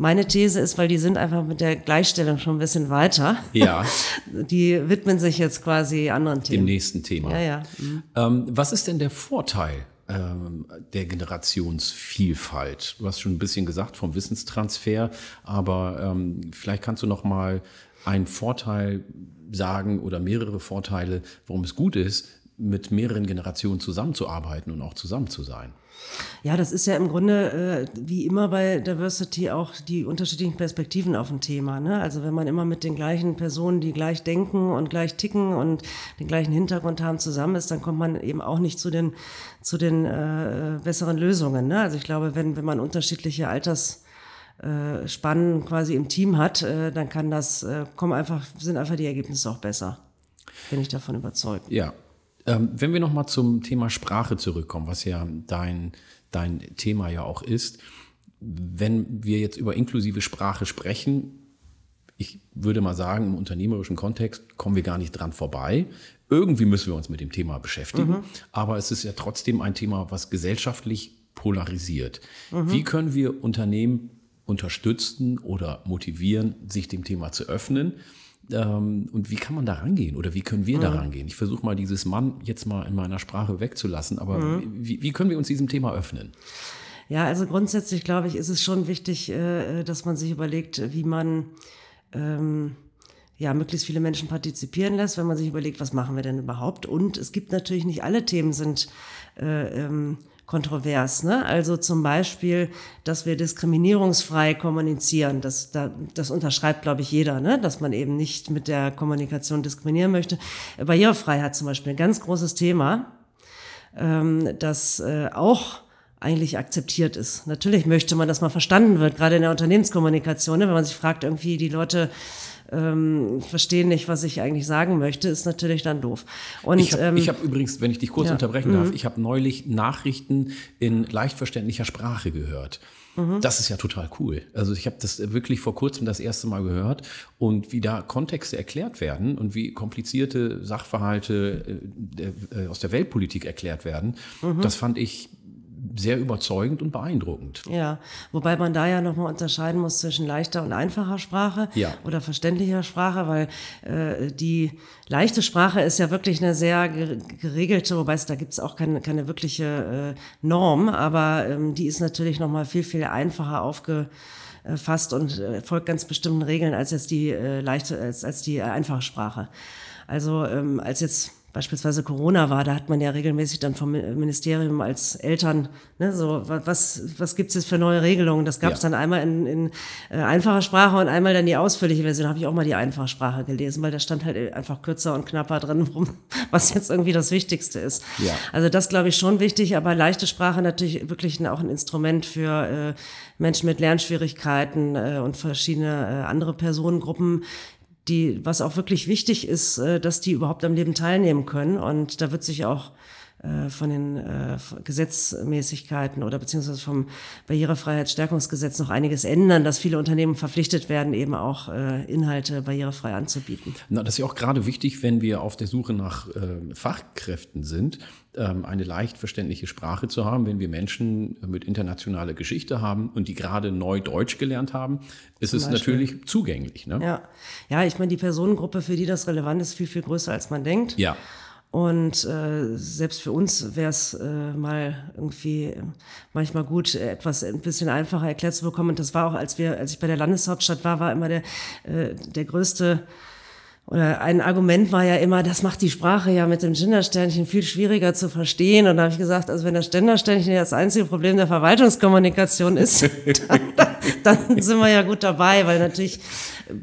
Meine These ist, weil die sind einfach mit der Gleichstellung schon ein bisschen weiter. Ja. Die widmen sich jetzt quasi anderen Themen. Dem nächsten Thema. Ja, ja. Mhm. Ähm, was ist denn der Vorteil ähm, der Generationsvielfalt? Du hast schon ein bisschen gesagt vom Wissenstransfer, aber ähm, vielleicht kannst du noch mal einen Vorteil sagen oder mehrere Vorteile, warum es gut ist, mit mehreren Generationen zusammenzuarbeiten und auch zusammen zu sein. Ja, das ist ja im Grunde äh, wie immer bei Diversity auch die unterschiedlichen Perspektiven auf ein Thema. Ne? Also wenn man immer mit den gleichen Personen, die gleich denken und gleich ticken und den gleichen Hintergrund haben, zusammen ist, dann kommt man eben auch nicht zu den, zu den äh, besseren Lösungen. Ne? Also ich glaube, wenn, wenn man unterschiedliche Alters äh, Spannen quasi im Team hat, äh, dann kann das, äh, kommen einfach, sind einfach die Ergebnisse auch besser. Bin ich davon überzeugt. Ja, ähm, wenn wir nochmal zum Thema Sprache zurückkommen, was ja dein, dein Thema ja auch ist, wenn wir jetzt über inklusive Sprache sprechen, ich würde mal sagen, im unternehmerischen Kontext kommen wir gar nicht dran vorbei. Irgendwie müssen wir uns mit dem Thema beschäftigen, mhm. aber es ist ja trotzdem ein Thema, was gesellschaftlich polarisiert. Mhm. Wie können wir Unternehmen unterstützen oder motivieren, sich dem Thema zu öffnen? Ähm, und wie kann man da rangehen oder wie können wir mhm. da rangehen? Ich versuche mal dieses Mann jetzt mal in meiner Sprache wegzulassen, aber mhm. wie, wie können wir uns diesem Thema öffnen? Ja, also grundsätzlich glaube ich, ist es schon wichtig, äh, äh, dass man sich überlegt, wie man ähm, ja möglichst viele Menschen partizipieren lässt, wenn man sich überlegt, was machen wir denn überhaupt? Und es gibt natürlich nicht alle Themen sind äh, ähm, kontrovers. Ne? Also zum Beispiel, dass wir diskriminierungsfrei kommunizieren. Das, da, das unterschreibt, glaube ich, jeder, ne? dass man eben nicht mit der Kommunikation diskriminieren möchte. Barrierefreiheit zum Beispiel, ein ganz großes Thema, ähm, das äh, auch eigentlich akzeptiert ist. Natürlich möchte man, dass man verstanden wird, gerade in der Unternehmenskommunikation, ne? wenn man sich fragt, irgendwie die Leute ähm, verstehen nicht, was ich eigentlich sagen möchte, ist natürlich dann doof. Und, ich habe ähm, hab übrigens, wenn ich dich kurz ja. unterbrechen darf, mhm. ich habe neulich Nachrichten in leicht verständlicher Sprache gehört. Mhm. Das ist ja total cool. Also ich habe das wirklich vor kurzem das erste Mal gehört und wie da Kontexte erklärt werden und wie komplizierte Sachverhalte äh, äh, aus der Weltpolitik erklärt werden, mhm. das fand ich sehr überzeugend und beeindruckend. Ja, wobei man da ja nochmal unterscheiden muss zwischen leichter und einfacher Sprache ja. oder verständlicher Sprache, weil äh, die leichte Sprache ist ja wirklich eine sehr geregelte, wobei es da gibt es auch keine, keine wirkliche äh, Norm, aber ähm, die ist natürlich nochmal viel, viel einfacher aufge fasst und äh, folgt ganz bestimmten Regeln als jetzt die äh, leichte, als, als die einfache Sprache. Also ähm, als jetzt beispielsweise Corona war, da hat man ja regelmäßig dann vom Ministerium als Eltern, ne, so was, was gibt's jetzt für neue Regelungen? Das gab's ja. dann einmal in, in äh, einfacher Sprache und einmal dann die ausführliche Version. Da habe ich auch mal die einfache Sprache gelesen, weil da stand halt einfach kürzer und knapper drin, worum, was jetzt irgendwie das Wichtigste ist. Ja. Also das glaube ich schon wichtig, aber leichte Sprache natürlich wirklich auch ein Instrument für äh, Menschen mit Lernschwierigkeiten äh, und verschiedene äh, andere Personengruppen, die, was auch wirklich wichtig ist, äh, dass die überhaupt am Leben teilnehmen können. Und da wird sich auch äh, von den äh, Gesetzmäßigkeiten oder beziehungsweise vom Barrierefreiheitsstärkungsgesetz noch einiges ändern, dass viele Unternehmen verpflichtet werden, eben auch äh, Inhalte barrierefrei anzubieten. Na, das ist ja auch gerade wichtig, wenn wir auf der Suche nach äh, Fachkräften sind, ähm, eine leicht verständliche Sprache zu haben. Wenn wir Menschen mit internationaler Geschichte haben und die gerade neu Deutsch gelernt haben, ist Zum es Beispiel. natürlich zugänglich. Ne? Ja. ja, ich meine, die Personengruppe, für die das relevant ist, viel, viel größer, als man denkt. Ja. Und äh, selbst für uns wäre es äh, mal irgendwie äh, manchmal gut, äh, etwas ein bisschen einfacher erklärt zu bekommen. Und das war auch, als wir, als ich bei der Landeshauptstadt war, war immer der, äh, der größte oder ein Argument war ja immer, das macht die Sprache ja mit dem Gendersternchen viel schwieriger zu verstehen. Und da habe ich gesagt, also wenn das Gendersternchen ja das einzige Problem der Verwaltungskommunikation ist, dann, dann dann sind wir ja gut dabei, weil natürlich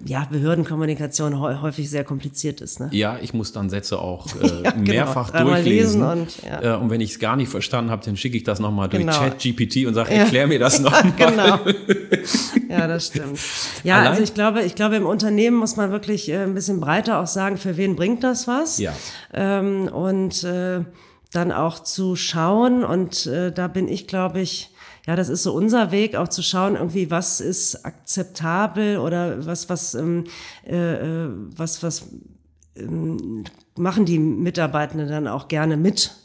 ja, Behördenkommunikation häufig sehr kompliziert ist. Ne? Ja, ich muss dann Sätze auch äh, ja, genau. mehrfach Dreimal durchlesen. Und, ja. Äh, und, wenn ich es gar nicht verstanden habe, dann schicke ich das nochmal durch genau. Chat-GPT und sage, ja. erklär mir das nochmal. genau. Ja, das stimmt. Ja, also Allein? also ich glaube, ich glaube, im Unternehmen muss man wirklich äh, ein bisschen breiter auch sagen, für wen bringt das was? Ja. Ähm, und äh, dann auch zu schauen. Und äh, da bin ich, glaube ich, ja, das ist so unser Weg, auch zu schauen, irgendwie, was ist akzeptabel oder was, was, ähm, äh, äh was, was ähm, machen die Mitarbeitenden dann auch gerne mit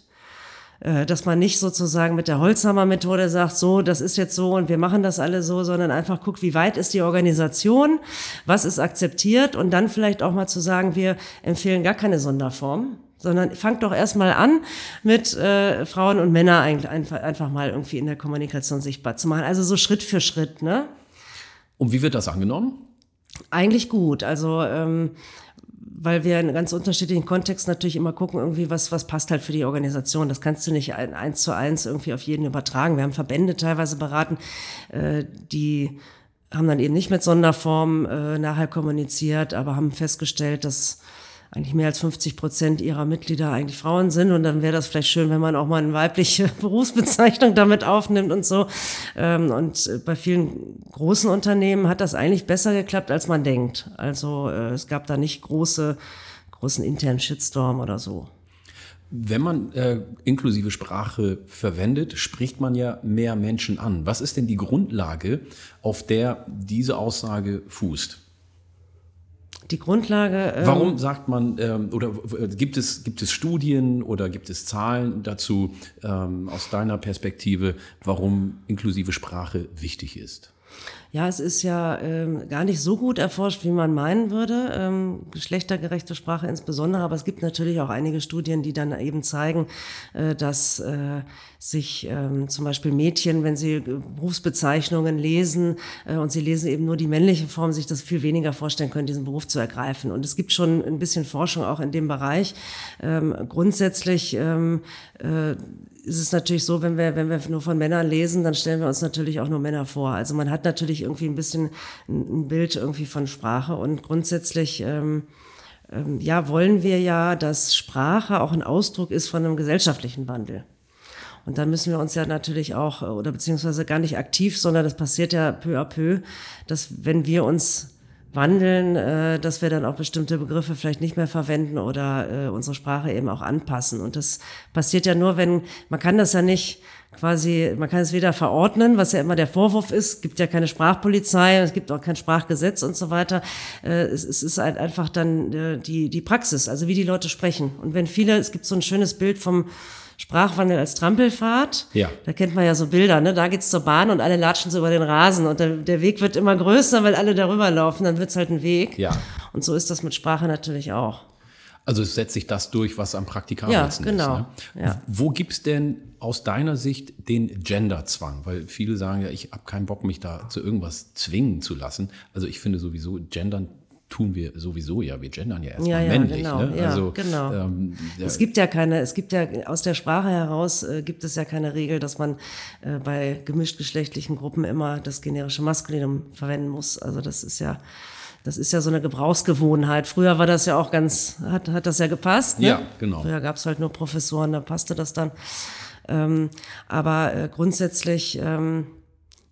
äh, dass man nicht sozusagen mit der Holzhammer-Methode sagt, so, das ist jetzt so und wir machen das alle so, sondern einfach guckt, wie weit ist die Organisation, was ist akzeptiert und dann vielleicht auch mal zu sagen, wir empfehlen gar keine Sonderform, sondern fangt doch erstmal an, mit äh, Frauen und Männern einfach, einfach mal irgendwie in der Kommunikation sichtbar zu machen. Also so Schritt für Schritt, ne? Und wie wird das angenommen? Eigentlich gut. Also ähm, weil wir in ganz unterschiedlichen Kontexten natürlich immer gucken, irgendwie, was, was passt halt für die Organisation. Das kannst du nicht eins zu eins irgendwie auf jeden übertragen. Wir haben Verbände teilweise beraten, äh, die haben dann eben nicht mit Sonderform äh, nachher kommuniziert, aber haben festgestellt, dass eigentlich mehr als 50 Prozent ihrer Mitglieder eigentlich Frauen sind. Und dann wäre das vielleicht schön, wenn man auch mal eine weibliche Berufsbezeichnung damit aufnimmt und so. Ähm, und äh, bei vielen großen Unternehmen hat das eigentlich besser geklappt, als man denkt. Also äh, es gab da nicht große, großen internen Shitstorm oder so. Wenn man äh, inklusive Sprache verwendet, spricht man ja mehr Menschen an. Was ist denn die Grundlage, auf der diese Aussage fußt? die Grundlage. Ähm Warum sagt man, ähm, oder äh, gibt es, gibt es Studien oder gibt es Zahlen dazu ähm, aus deiner Perspektive, warum inklusive Sprache wichtig ist? Ja, es ist ja ähm, gar nicht so gut erforscht, wie man meinen würde, ähm, geschlechtergerechte Sprache insbesondere, aber es gibt natürlich auch einige Studien, die dann eben zeigen, äh, dass äh, sich ähm, zum Beispiel Mädchen, wenn sie Berufsbezeichnungen lesen äh, und sie lesen eben nur die männliche Form, sich das viel weniger vorstellen können, diesen Beruf zu ergreifen. Und es gibt schon ein bisschen Forschung auch in dem Bereich. Ähm, grundsätzlich ähm, äh, ist es natürlich so, wenn wir, wenn wir nur von Männern lesen, dann stellen wir uns natürlich auch nur Männer vor. Also man hat natürlich irgendwie ein bisschen ein Bild irgendwie von Sprache und grundsätzlich, ähm, ähm, ja, wollen wir ja, dass Sprache auch ein Ausdruck ist von einem gesellschaftlichen Wandel. Und da müssen wir uns ja natürlich auch, äh, oder beziehungsweise gar nicht aktiv, sondern das passiert ja peu à peu, dass wenn wir uns wandeln, äh, dass wir dann auch bestimmte Begriffe vielleicht nicht mehr verwenden oder äh, unsere Sprache eben auch anpassen. Und das passiert ja nur, wenn, man kann das ja nicht quasi, man kann es weder verordnen, was ja immer der Vorwurf ist, gibt ja keine Sprachpolizei, es gibt auch kein Sprachgesetz und so weiter. Äh, Es ist halt einfach dann äh, die, die Praxis, also wie die Leute sprechen. Und wenn viele, es gibt so ein schönes Bild vom Sprachwandel als Trampelfahrt. Ja. Da kennt man ja so Bilder, ne? Da geht's zur Bahn und alle latschen so über den Rasen und der, der Weg wird immer größer, weil alle darüber laufen, dann wird's halt ein Weg. Ja. Und so ist das mit Sprache natürlich auch. Also es setzt sich das durch, was am praktikabelsten ja, genau. ist. Ne? Genau. Ja. Wo gibt's denn aus deiner Sicht den Genderzwang? Weil viele sagen ja, ich hab keinen Bock, mich da zu irgendwas zwingen zu lassen. Also ich finde sowieso, Gendern tun wir sowieso ja. Wir gendern ja erstmal ja, männlich. Genau, ne? also, genau. Ähm, es gibt ja keine, es gibt ja aus der Sprache heraus äh, gibt es ja keine Regel, dass man äh, bei gemischtgeschlechtlichen Gruppen immer das generische Maskulinum verwenden muss. Also das ist ja das ist ja so eine Gebrauchsgewohnheit. Früher war das ja auch ganz, hat, hat das ja gepasst. Ne? Ja, genau. Früher gab es halt nur Professoren, da passte das dann. Ähm, aber äh, grundsätzlich ähm,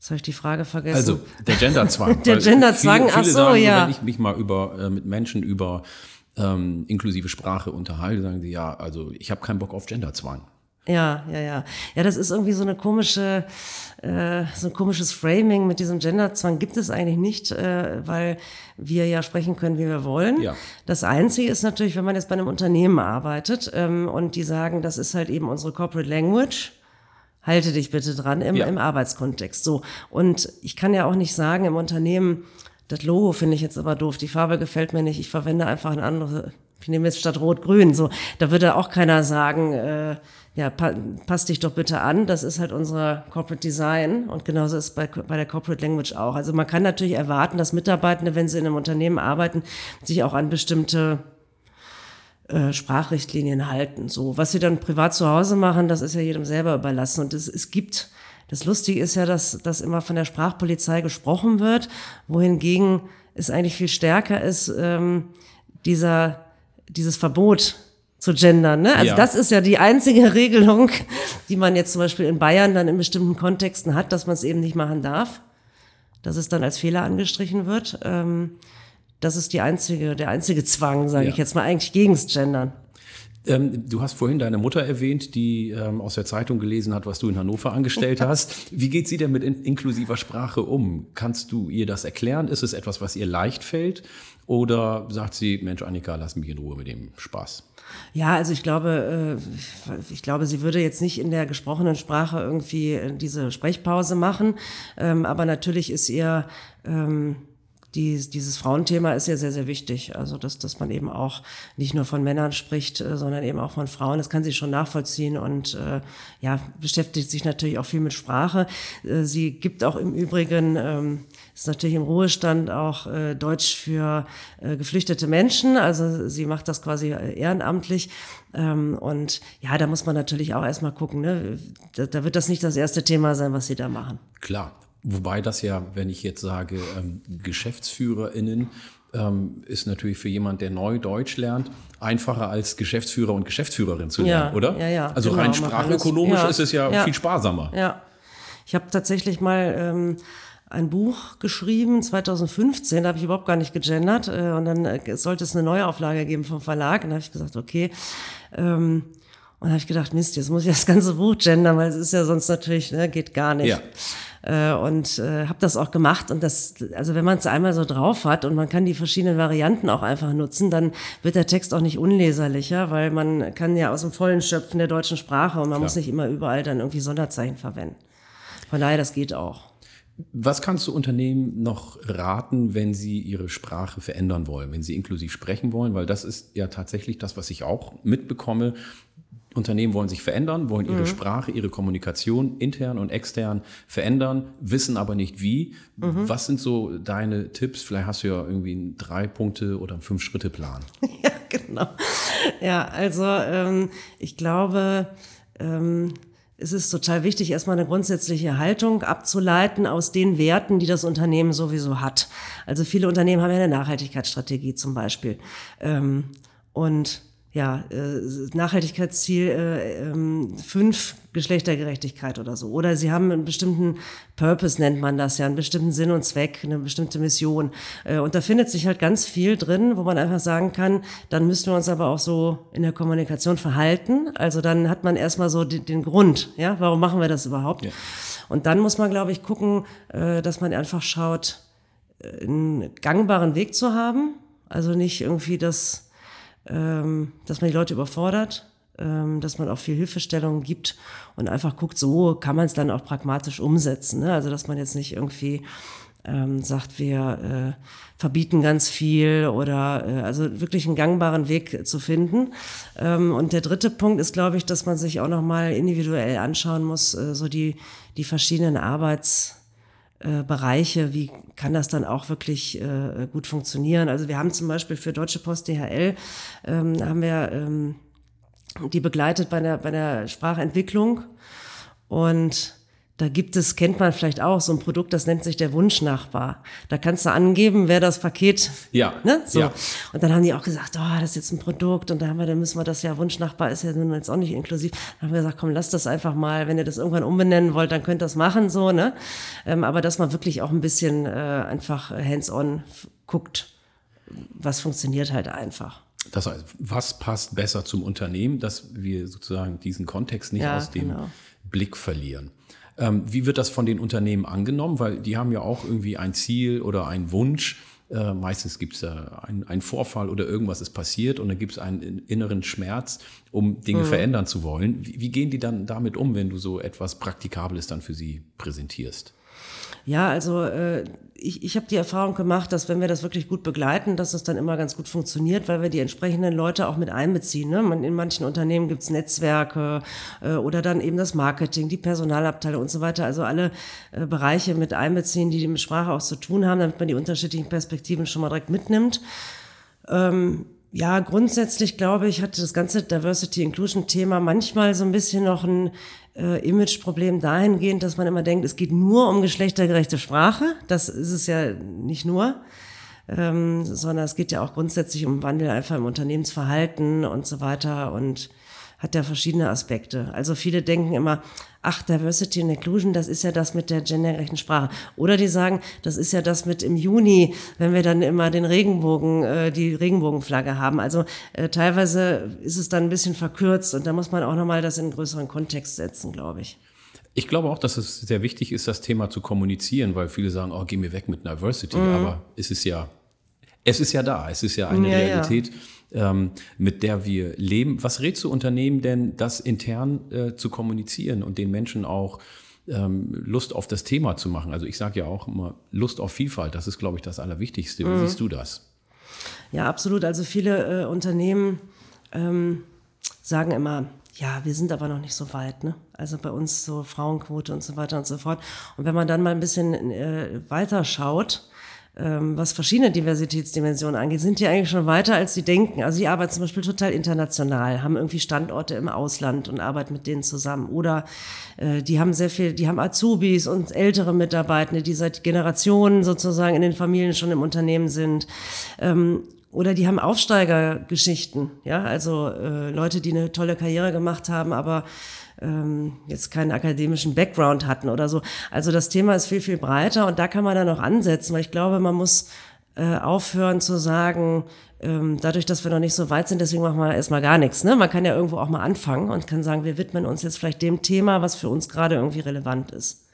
Jetzt habe ich die Frage vergessen. Also der Genderzwang. der Genderzwang, ach so, sagen, ja. Wenn ich mich mal über, äh, mit Menschen über ähm, inklusive Sprache unterhalte, sagen sie, ja, also ich habe keinen Bock auf Genderzwang. Ja, ja, ja. Ja, das ist irgendwie so eine komische, äh, so ein komisches Framing mit diesem Genderzwang gibt es eigentlich nicht, äh, weil wir ja sprechen können, wie wir wollen. Ja. Das Einzige ist natürlich, wenn man jetzt bei einem Unternehmen arbeitet ähm, und die sagen, das ist halt eben unsere Corporate Language halte dich bitte dran im, ja. im Arbeitskontext. So. Und ich kann ja auch nicht sagen im Unternehmen, das Logo finde ich jetzt aber doof, die Farbe gefällt mir nicht, ich verwende einfach ein anderes, ich nehme jetzt statt Rot-Grün. So, da würde auch keiner sagen, äh, ja, pa pass dich doch bitte an. Das ist halt unser Corporate Design und genauso ist bei, bei der Corporate Language auch. Also man kann natürlich erwarten, dass Mitarbeitende, wenn sie in einem Unternehmen arbeiten, sich auch an bestimmte äh, Sprachrichtlinien halten. So, was sie dann privat zu Hause machen, das ist ja jedem selber überlassen. Und es, es gibt, das Lustige ist ja, dass, dass immer von der Sprachpolizei gesprochen wird, wohingegen es eigentlich viel stärker ist, ähm, dieser, dieses Verbot zu gendern. Ne? Also ja. das ist ja die einzige Regelung, die man jetzt zum Beispiel in Bayern dann in bestimmten Kontexten hat, dass man es eben nicht machen darf, dass es dann als Fehler angestrichen wird. Ähm, das ist die einzige, der einzige Zwang, sage ja. ich jetzt mal, eigentlich gegen das Gendern. Ähm, du hast vorhin deine Mutter erwähnt, die ähm, aus der Zeitung gelesen hat, was du in Hannover angestellt hast. Wie geht sie denn mit in inklusiver Sprache um? Kannst du ihr das erklären? Ist es etwas, was ihr leicht fällt? Oder sagt sie, Mensch, Annika, lass mich in Ruhe mit dem Spaß? Ja, also ich glaube, äh, ich glaube, sie würde jetzt nicht in der gesprochenen Sprache irgendwie äh, diese Sprechpause machen. Ähm, aber natürlich ist ihr, ähm, die, dieses Frauenthema ist ja sehr, sehr wichtig. Also, dass, dass man eben auch nicht nur von Männern spricht, äh, sondern eben auch von Frauen. Das kann sie schon nachvollziehen und äh, ja, beschäftigt sich natürlich auch viel mit Sprache. Äh, sie gibt auch im Übrigen, ähm, ist natürlich im Ruhestand auch äh, Deutsch für äh, geflüchtete Menschen. Also sie macht das quasi äh, ehrenamtlich. Ähm, und ja, da muss man natürlich auch erstmal gucken. Ne? Da, da wird das nicht das erste Thema sein, was sie da machen. Klar. Wobei das ja, wenn ich jetzt sage, ähm, GeschäftsführerInnen, ähm, ist natürlich für jemand, der neu Deutsch lernt, einfacher als Geschäftsführer und Geschäftsführerin zu lernen, ja, oder? Ja, ja, also genau, rein sprachökonomisch ist es ja, viel sparsamer. Ja. Ich habe tatsächlich mal ähm, ein Buch geschrieben, 2015, da habe ich überhaupt gar nicht gegendert. Äh, und dann äh, sollte es eine Neuauflage geben vom Verlag. Und da habe ich gesagt, okay, ähm, und da habe ich gedacht, Mist, jetzt muss ich das ganze Buch gendern, weil es ist ja sonst natürlich, ne, geht gar nicht. Ja. Äh, und äh, habe das auch gemacht. Und das, also wenn man es einmal so drauf hat und man kann die verschiedenen Varianten auch einfach nutzen, dann wird der Text auch nicht unleserlicher, weil man kann ja aus dem Vollen schöpfen der deutschen Sprache und man Klar. muss nicht immer überall dann irgendwie Sonderzeichen verwenden. Von daher, das geht auch. Was kannst du Unternehmen noch raten, wenn sie ihre Sprache verändern wollen, wenn sie inklusiv sprechen wollen? Weil das ist ja tatsächlich das, was ich auch mitbekomme, Unternehmen wollen sich verändern, wollen ihre mhm. Sprache, ihre Kommunikation intern und extern verändern, wissen aber nicht wie. Mhm. Was sind so deine Tipps? Vielleicht hast du ja irgendwie einen Drei-Punkte- oder einen Fünf-Schritte-Plan. Ja, genau. Ja, also ähm, ich glaube, ähm, es ist total wichtig, erstmal eine grundsätzliche Haltung abzuleiten aus den Werten, die das Unternehmen sowieso hat. Also viele Unternehmen haben ja eine Nachhaltigkeitsstrategie zum Beispiel. Ähm, und ja, äh, Nachhaltigkeitsziel äh, ähm, fünf Geschlechtergerechtigkeit oder so. Oder sie haben einen bestimmten Purpose, nennt man das ja, einen bestimmten Sinn und Zweck, eine bestimmte Mission. Äh, und da findet sich halt ganz viel drin, wo man einfach sagen kann, dann müssen wir uns aber auch so in der Kommunikation verhalten. Also dann hat man erstmal so den, den Grund, ja, warum machen wir das überhaupt? Ja. Und dann muss man, glaube ich, gucken, äh, dass man einfach schaut, äh, einen gangbaren Weg zu haben. Also nicht irgendwie das ähm, dass man die Leute überfordert, ähm, dass man auch viel Hilfestellung gibt und einfach guckt, so kann man es dann auch pragmatisch umsetzen. Ne? Also dass man jetzt nicht irgendwie ähm, sagt, wir äh, verbieten ganz viel oder äh, also wirklich einen gangbaren Weg zu finden. Ähm, und der dritte Punkt ist, glaube ich, dass man sich auch nochmal individuell anschauen muss, äh, so die, die verschiedenen Arbeits- äh, Bereiche, wie kann das dann auch wirklich äh, gut funktionieren. Also wir haben zum Beispiel für Deutsche Post DHL, ähm, haben wir ähm, die begleitet bei der, bei der Sprachentwicklung und da gibt es, kennt man vielleicht auch, so ein Produkt, das nennt sich der Wunschnachbar. Da kannst du angeben, wer das Paket. Ja. Ne? So. ja. Und dann haben die auch gesagt, oh, das ist jetzt ein Produkt und da haben wir, dann müssen wir das ja, Wunschnachbar ist ja nun jetzt auch nicht inklusiv. Dann haben wir gesagt, komm, lass das einfach mal. Wenn ihr das irgendwann umbenennen wollt, dann könnt ihr das machen, so, ne? Ähm, aber dass man wirklich auch ein bisschen äh, einfach hands-on guckt, was funktioniert halt einfach. Das heißt, was passt besser zum Unternehmen, dass wir sozusagen diesen Kontext nicht ja, aus dem genau. Blick verlieren. Ähm, wie wird das von den Unternehmen angenommen? Weil die haben ja auch irgendwie ein Ziel oder einen Wunsch. Äh, meistens gibt es da einen Vorfall oder irgendwas ist passiert und dann gibt es einen inneren Schmerz, um Dinge mhm. verändern zu wollen. Wie, wie gehen die dann damit um, wenn du so etwas Praktikables dann für sie präsentierst? Ja, also äh, ich, ich habe die Erfahrung gemacht, dass wenn wir das wirklich gut begleiten, dass das dann immer ganz gut funktioniert, weil wir die entsprechenden Leute auch mit einbeziehen. Ne? Man, in manchen Unternehmen gibt's Netzwerke äh, oder dann eben das Marketing, die Personalabteilung und so weiter. Also alle äh, Bereiche mit einbeziehen, die mit Sprache auch zu tun haben, damit man die unterschiedlichen Perspektiven schon mal direkt mitnimmt. Ähm, ja, grundsätzlich glaube ich, hatte das ganze Diversity Inclusion Thema manchmal so ein bisschen noch ein, äh, Imageproblem dahingehend, dass man immer denkt, es geht nur um geschlechtergerechte Sprache. Das ist es ja nicht nur. Ähm, sondern es geht ja auch grundsätzlich um Wandel einfach im Unternehmensverhalten und so weiter und hat ja verschiedene Aspekte. Also viele denken immer, ach, Diversity and Inclusion, das ist ja das mit der gendergerechten Sprache. Oder die sagen, das ist ja das mit im Juni, wenn wir dann immer den Regenbogen, äh, die Regenbogenflagge haben. Also äh, teilweise ist es dann ein bisschen verkürzt und da muss man auch nochmal das in einen größeren Kontext setzen, glaube ich. Ich glaube auch, dass es sehr wichtig ist, das Thema zu kommunizieren, weil viele sagen, oh, geh mir weg mit Diversity, mhm. aber es ist ja es ist ja da, es ist ja eine ja, Realität. Ja ähm, mit der wir leben. Was rätst du Unternehmen denn, das intern äh, zu kommunizieren und den Menschen auch ähm, Lust auf das Thema zu machen? Also ich sage ja auch immer, Lust auf Vielfalt, das ist, glaube ich, das Allerwichtigste. Wie mhm. siehst du das? Ja, absolut. Also viele äh, Unternehmen ähm, sagen immer, ja, wir sind aber noch nicht so weit, ne? Also bei uns so Frauenquote und so weiter und so fort. Und wenn man dann mal ein bisschen äh, weiter schaut, ähm, was verschiedene Diversitätsdimensionen angeht, sind die eigentlich schon weiter, als sie denken. Also sie arbeiten zum Beispiel total international, haben irgendwie Standorte im Ausland und arbeiten mit denen zusammen. Oder äh, die haben sehr viel, die haben Azubis und ältere Mitarbeitende, die seit Generationen sozusagen in den Familien schon im Unternehmen sind. Ähm, oder die haben Aufsteigergeschichten, ja, also äh, Leute, die eine tolle Karriere gemacht haben, aber ähm, jetzt keinen akademischen Background hatten oder so. Also das Thema ist viel, viel breiter und da kann man dann auch ansetzen, weil ich glaube, man muss äh, aufhören zu sagen, ähm, dadurch, dass wir noch nicht so weit sind, deswegen machen wir erstmal gar nichts. Ne? Man kann ja irgendwo auch mal anfangen und kann sagen, wir widmen uns jetzt vielleicht dem Thema, was für uns gerade irgendwie relevant ist.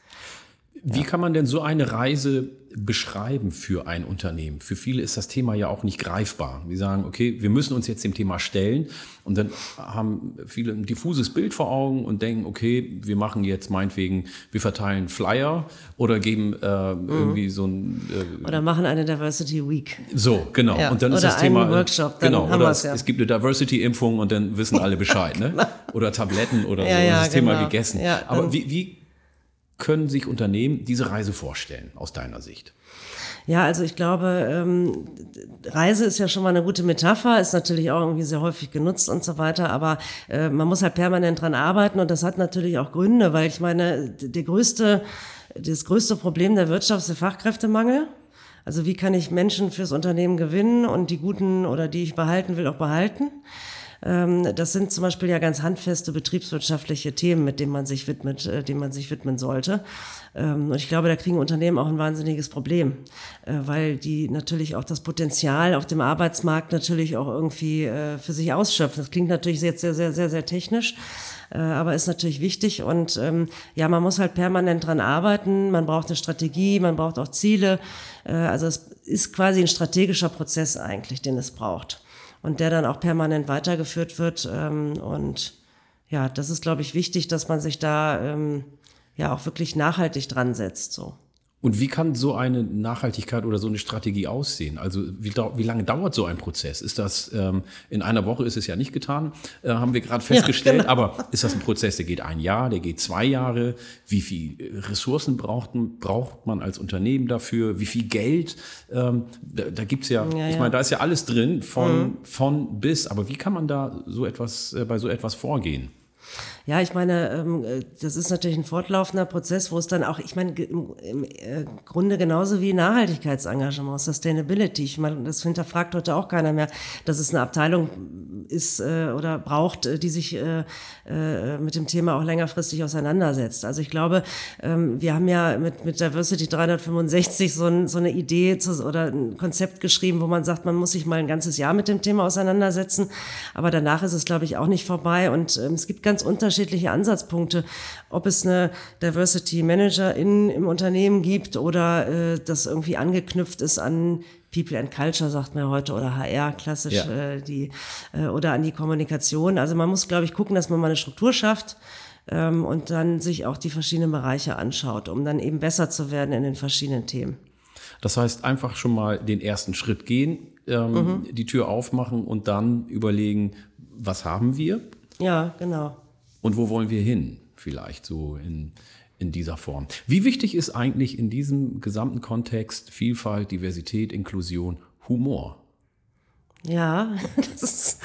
Wie ja. kann man denn so eine Reise beschreiben für ein Unternehmen? Für viele ist das Thema ja auch nicht greifbar. Die sagen, okay, wir müssen uns jetzt dem Thema stellen und dann haben viele ein diffuses Bild vor Augen und denken, okay, wir machen jetzt meinetwegen, wir verteilen Flyer oder geben äh, mhm. irgendwie so ein... Äh, oder machen eine Diversity Week. So, genau. Ja. Und dann oder ist das einen Thema... Workshop, dann genau, haben oder es, ja. es gibt eine Diversity-Impfung und dann wissen alle Bescheid. ne? Oder Tabletten oder ja, so. Und das Thema genau. gegessen. Aber wie, wie können sich Unternehmen diese Reise vorstellen, aus deiner Sicht? Ja, also ich glaube, ähm, Reise ist ja schon mal eine gute Metapher, ist natürlich auch irgendwie sehr häufig genutzt und so weiter, aber äh, man muss halt permanent dran arbeiten und das hat natürlich auch Gründe, weil ich meine, der größte, das größte Problem der Wirtschaft ist der Fachkräftemangel. Also wie kann ich Menschen fürs Unternehmen gewinnen und die guten oder die ich behalten will auch behalten? Ähm, das sind zum Beispiel ja ganz handfeste betriebswirtschaftliche Themen, mit denen man sich widmet, äh, denen man sich widmen sollte. Ähm, und ich glaube, da kriegen Unternehmen auch ein wahnsinniges Problem, äh, weil die natürlich auch das Potenzial auf dem Arbeitsmarkt natürlich auch irgendwie äh, für sich ausschöpfen. Das klingt natürlich jetzt sehr, sehr, sehr, sehr technisch äh, aber ist natürlich wichtig. Und ähm, ja, man muss halt permanent dran arbeiten. Man braucht eine Strategie, man braucht auch Ziele. Äh, also es ist quasi ein strategischer Prozess eigentlich, den es braucht und der dann auch permanent weitergeführt wird. Ähm, und ja, das ist, glaube ich, wichtig, dass man sich da ähm, ja auch wirklich nachhaltig dran setzt. So. Und wie kann so eine Nachhaltigkeit oder so eine Strategie aussehen? Also wie, wie lange dauert so ein Prozess? Ist das ähm, in einer Woche ist es ja nicht getan, äh, haben wir gerade festgestellt. Ja, genau. Aber ist das ein Prozess, der geht ein Jahr, der geht zwei Jahre? Wie viel äh, Ressourcen braucht, braucht man als Unternehmen dafür? Wie viel Geld? Ähm, da da gibt es ja, ja, ich meine, da ist ja alles drin von, mhm. von bis. Aber wie kann man da so etwas äh, bei so etwas vorgehen? Ja, ich meine, ähm, äh, das ist natürlich ein fortlaufender Prozess, wo es dann auch, ich meine, im äh, Grunde genauso wie Nachhaltigkeitsengagement, Sustainability. Ich meine, das hinterfragt heute auch keiner mehr, dass es eine Abteilung ist äh, oder braucht, die sich mit dem Thema auch längerfristig auseinandersetzt. Also ich glaube, ähm, wir haben ja mit, mit Diversity 365 so, ein, so eine Idee zu, oder ein Konzept geschrieben, wo man sagt, man muss sich mal ein ganzes Jahr mit dem Thema auseinandersetzen. Aber danach ist es, glaube ich, auch nicht vorbei. Und ähm, es gibt ganz unterschiedliche unterschiedliche Ansatzpunkte, ob es eine Diversity Managerin im Unternehmen gibt oder äh, das irgendwie angeknüpft ist an People and Culture, sagt man heute, oder HR klassisch, ja. äh, die, äh, oder an die Kommunikation. Also man muss, glaube ich, gucken, dass man mal eine Struktur schafft ähm, und dann sich auch die verschiedenen Bereiche anschaut, um dann eben besser zu werden in den verschiedenen Themen. Das heißt, einfach schon mal den ersten Schritt gehen, ähm, mhm. die Tür aufmachen und dann überlegen, was haben wir? Ja, genau und wo wollen wir hin, vielleicht so in, in dieser Form. Wie wichtig ist eigentlich in diesem gesamten Kontext Vielfalt, Diversität, Inklusion, Humor? Ja, das ist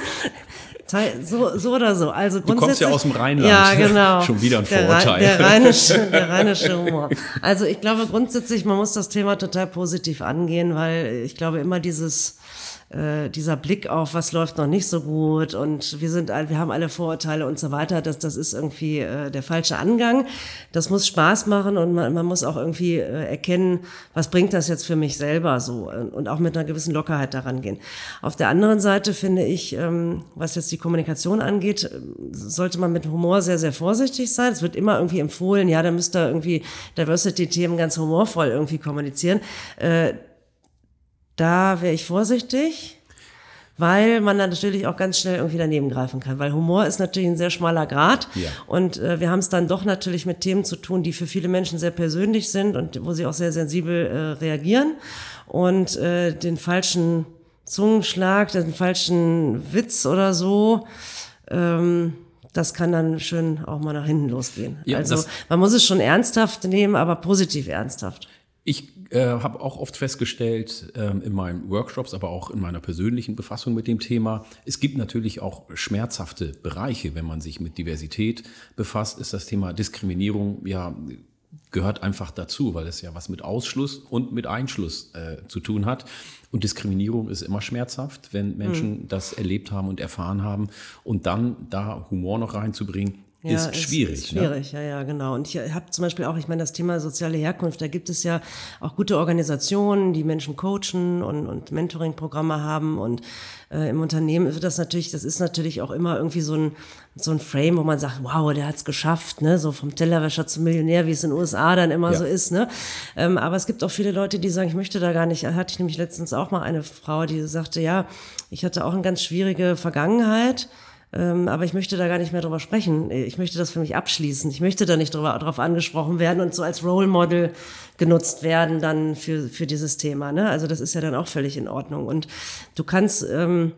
so, so oder so. Also du kommst ja aus dem Rheinland. Ja, genau. Schon wieder ein Vorurteil. Der, der, rheinische, der rheinische Humor. Also ich glaube grundsätzlich, man muss das Thema total positiv angehen, weil ich glaube immer dieses äh, dieser Blick auf, was läuft noch nicht so gut und wir sind, wir haben alle Vorurteile und so weiter, das, das ist irgendwie äh, der falsche Angang. Das muss Spaß machen und man, man muss auch irgendwie äh, erkennen, was bringt das jetzt für mich selber so äh, und auch mit einer gewissen Lockerheit daran gehen. Auf der anderen Seite finde ich, ähm, was jetzt die Kommunikation angeht, äh, sollte man mit Humor sehr, sehr vorsichtig sein. Es wird immer irgendwie empfohlen, ja, da müsst ihr irgendwie Diversity-Themen ganz humorvoll irgendwie kommunizieren. Äh, da wäre ich vorsichtig, weil man dann natürlich auch ganz schnell irgendwie daneben greifen kann. Weil Humor ist natürlich ein sehr schmaler Grad. Ja. Und äh, wir haben es dann doch natürlich mit Themen zu tun, die für viele Menschen sehr persönlich sind und wo sie auch sehr sensibel äh, reagieren. Und äh, den falschen Zungenschlag, den falschen Witz oder so. Ähm, das kann dann schön auch mal nach hinten losgehen. Ja, also man muss es schon ernsthaft nehmen, aber positiv ernsthaft. Ich äh, habe auch oft festgestellt ähm, in meinen Workshops, aber auch in meiner persönlichen Befassung mit dem Thema, es gibt natürlich auch schmerzhafte Bereiche, wenn man sich mit Diversität befasst, ist das Thema Diskriminierung ja gehört einfach dazu, weil es ja was mit Ausschluss und mit Einschluss äh, zu tun hat. Und Diskriminierung ist immer schmerzhaft, wenn Menschen mhm. das erlebt haben und erfahren haben. Und dann da Humor noch reinzubringen, ja, ist schwierig. Ist ne? schwierig, ne? ja, ja, genau. Und ich habe zum Beispiel auch, ich meine, das Thema soziale Herkunft, da gibt es ja auch gute Organisationen, die Menschen coachen und, und Mentoring-Programme haben. Und äh, im Unternehmen wird das natürlich, das ist natürlich auch immer irgendwie so ein, so ein Frame, wo man sagt, wow, der hat's geschafft, ne? So vom Tellerwäscher zum Millionär, wie es in den USA dann immer ja. so ist, ne? Ähm, aber es gibt auch viele Leute, die sagen, ich möchte da gar nicht. Da Hatte ich nämlich letztens auch mal eine Frau, die sagte, ja, ich hatte auch eine ganz schwierige Vergangenheit ähm, aber ich möchte da gar nicht mehr drüber sprechen. Ich möchte das für mich abschließen. Ich möchte da nicht drüber, drauf angesprochen werden und so als Role Model genutzt werden dann für, für dieses Thema. Ne? Also das ist ja dann auch völlig in Ordnung. Und du kannst... Ähm,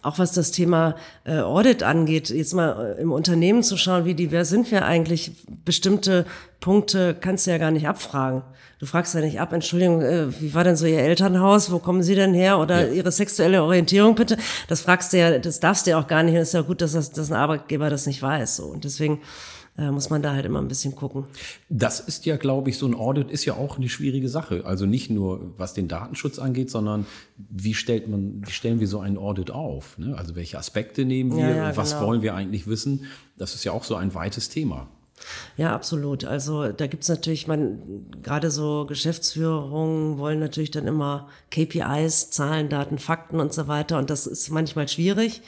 auch was das Thema äh, Audit angeht, jetzt mal äh, im Unternehmen zu schauen, wie divers sind wir eigentlich, bestimmte Punkte kannst du ja gar nicht abfragen du fragst ja nicht ab, Entschuldigung, äh, wie war denn so ihr Elternhaus, wo kommen sie denn her oder ja. ihre sexuelle Orientierung bitte? Das fragst du ja, das darfst du ja auch gar nicht. Und es ist ja gut, dass, das, dass ein Arbeitgeber das nicht weiß. So. Und deswegen äh, muss man da halt immer ein bisschen gucken. Das ist ja, glaube ich, so ein Audit ist ja auch eine schwierige Sache. Also nicht nur, was den Datenschutz angeht, sondern wie stellt man, wie stellen wir so einen Audit auf? Ne? Also welche Aspekte nehmen wir? Ja, ja, was genau. wollen wir eigentlich wissen? Das ist ja auch so ein weites Thema. Ja, absolut. Also da gibt es natürlich, man, gerade so Geschäftsführungen wollen natürlich dann immer KPIs, Zahlen, Daten, Fakten und so weiter. Und das ist manchmal schwierig.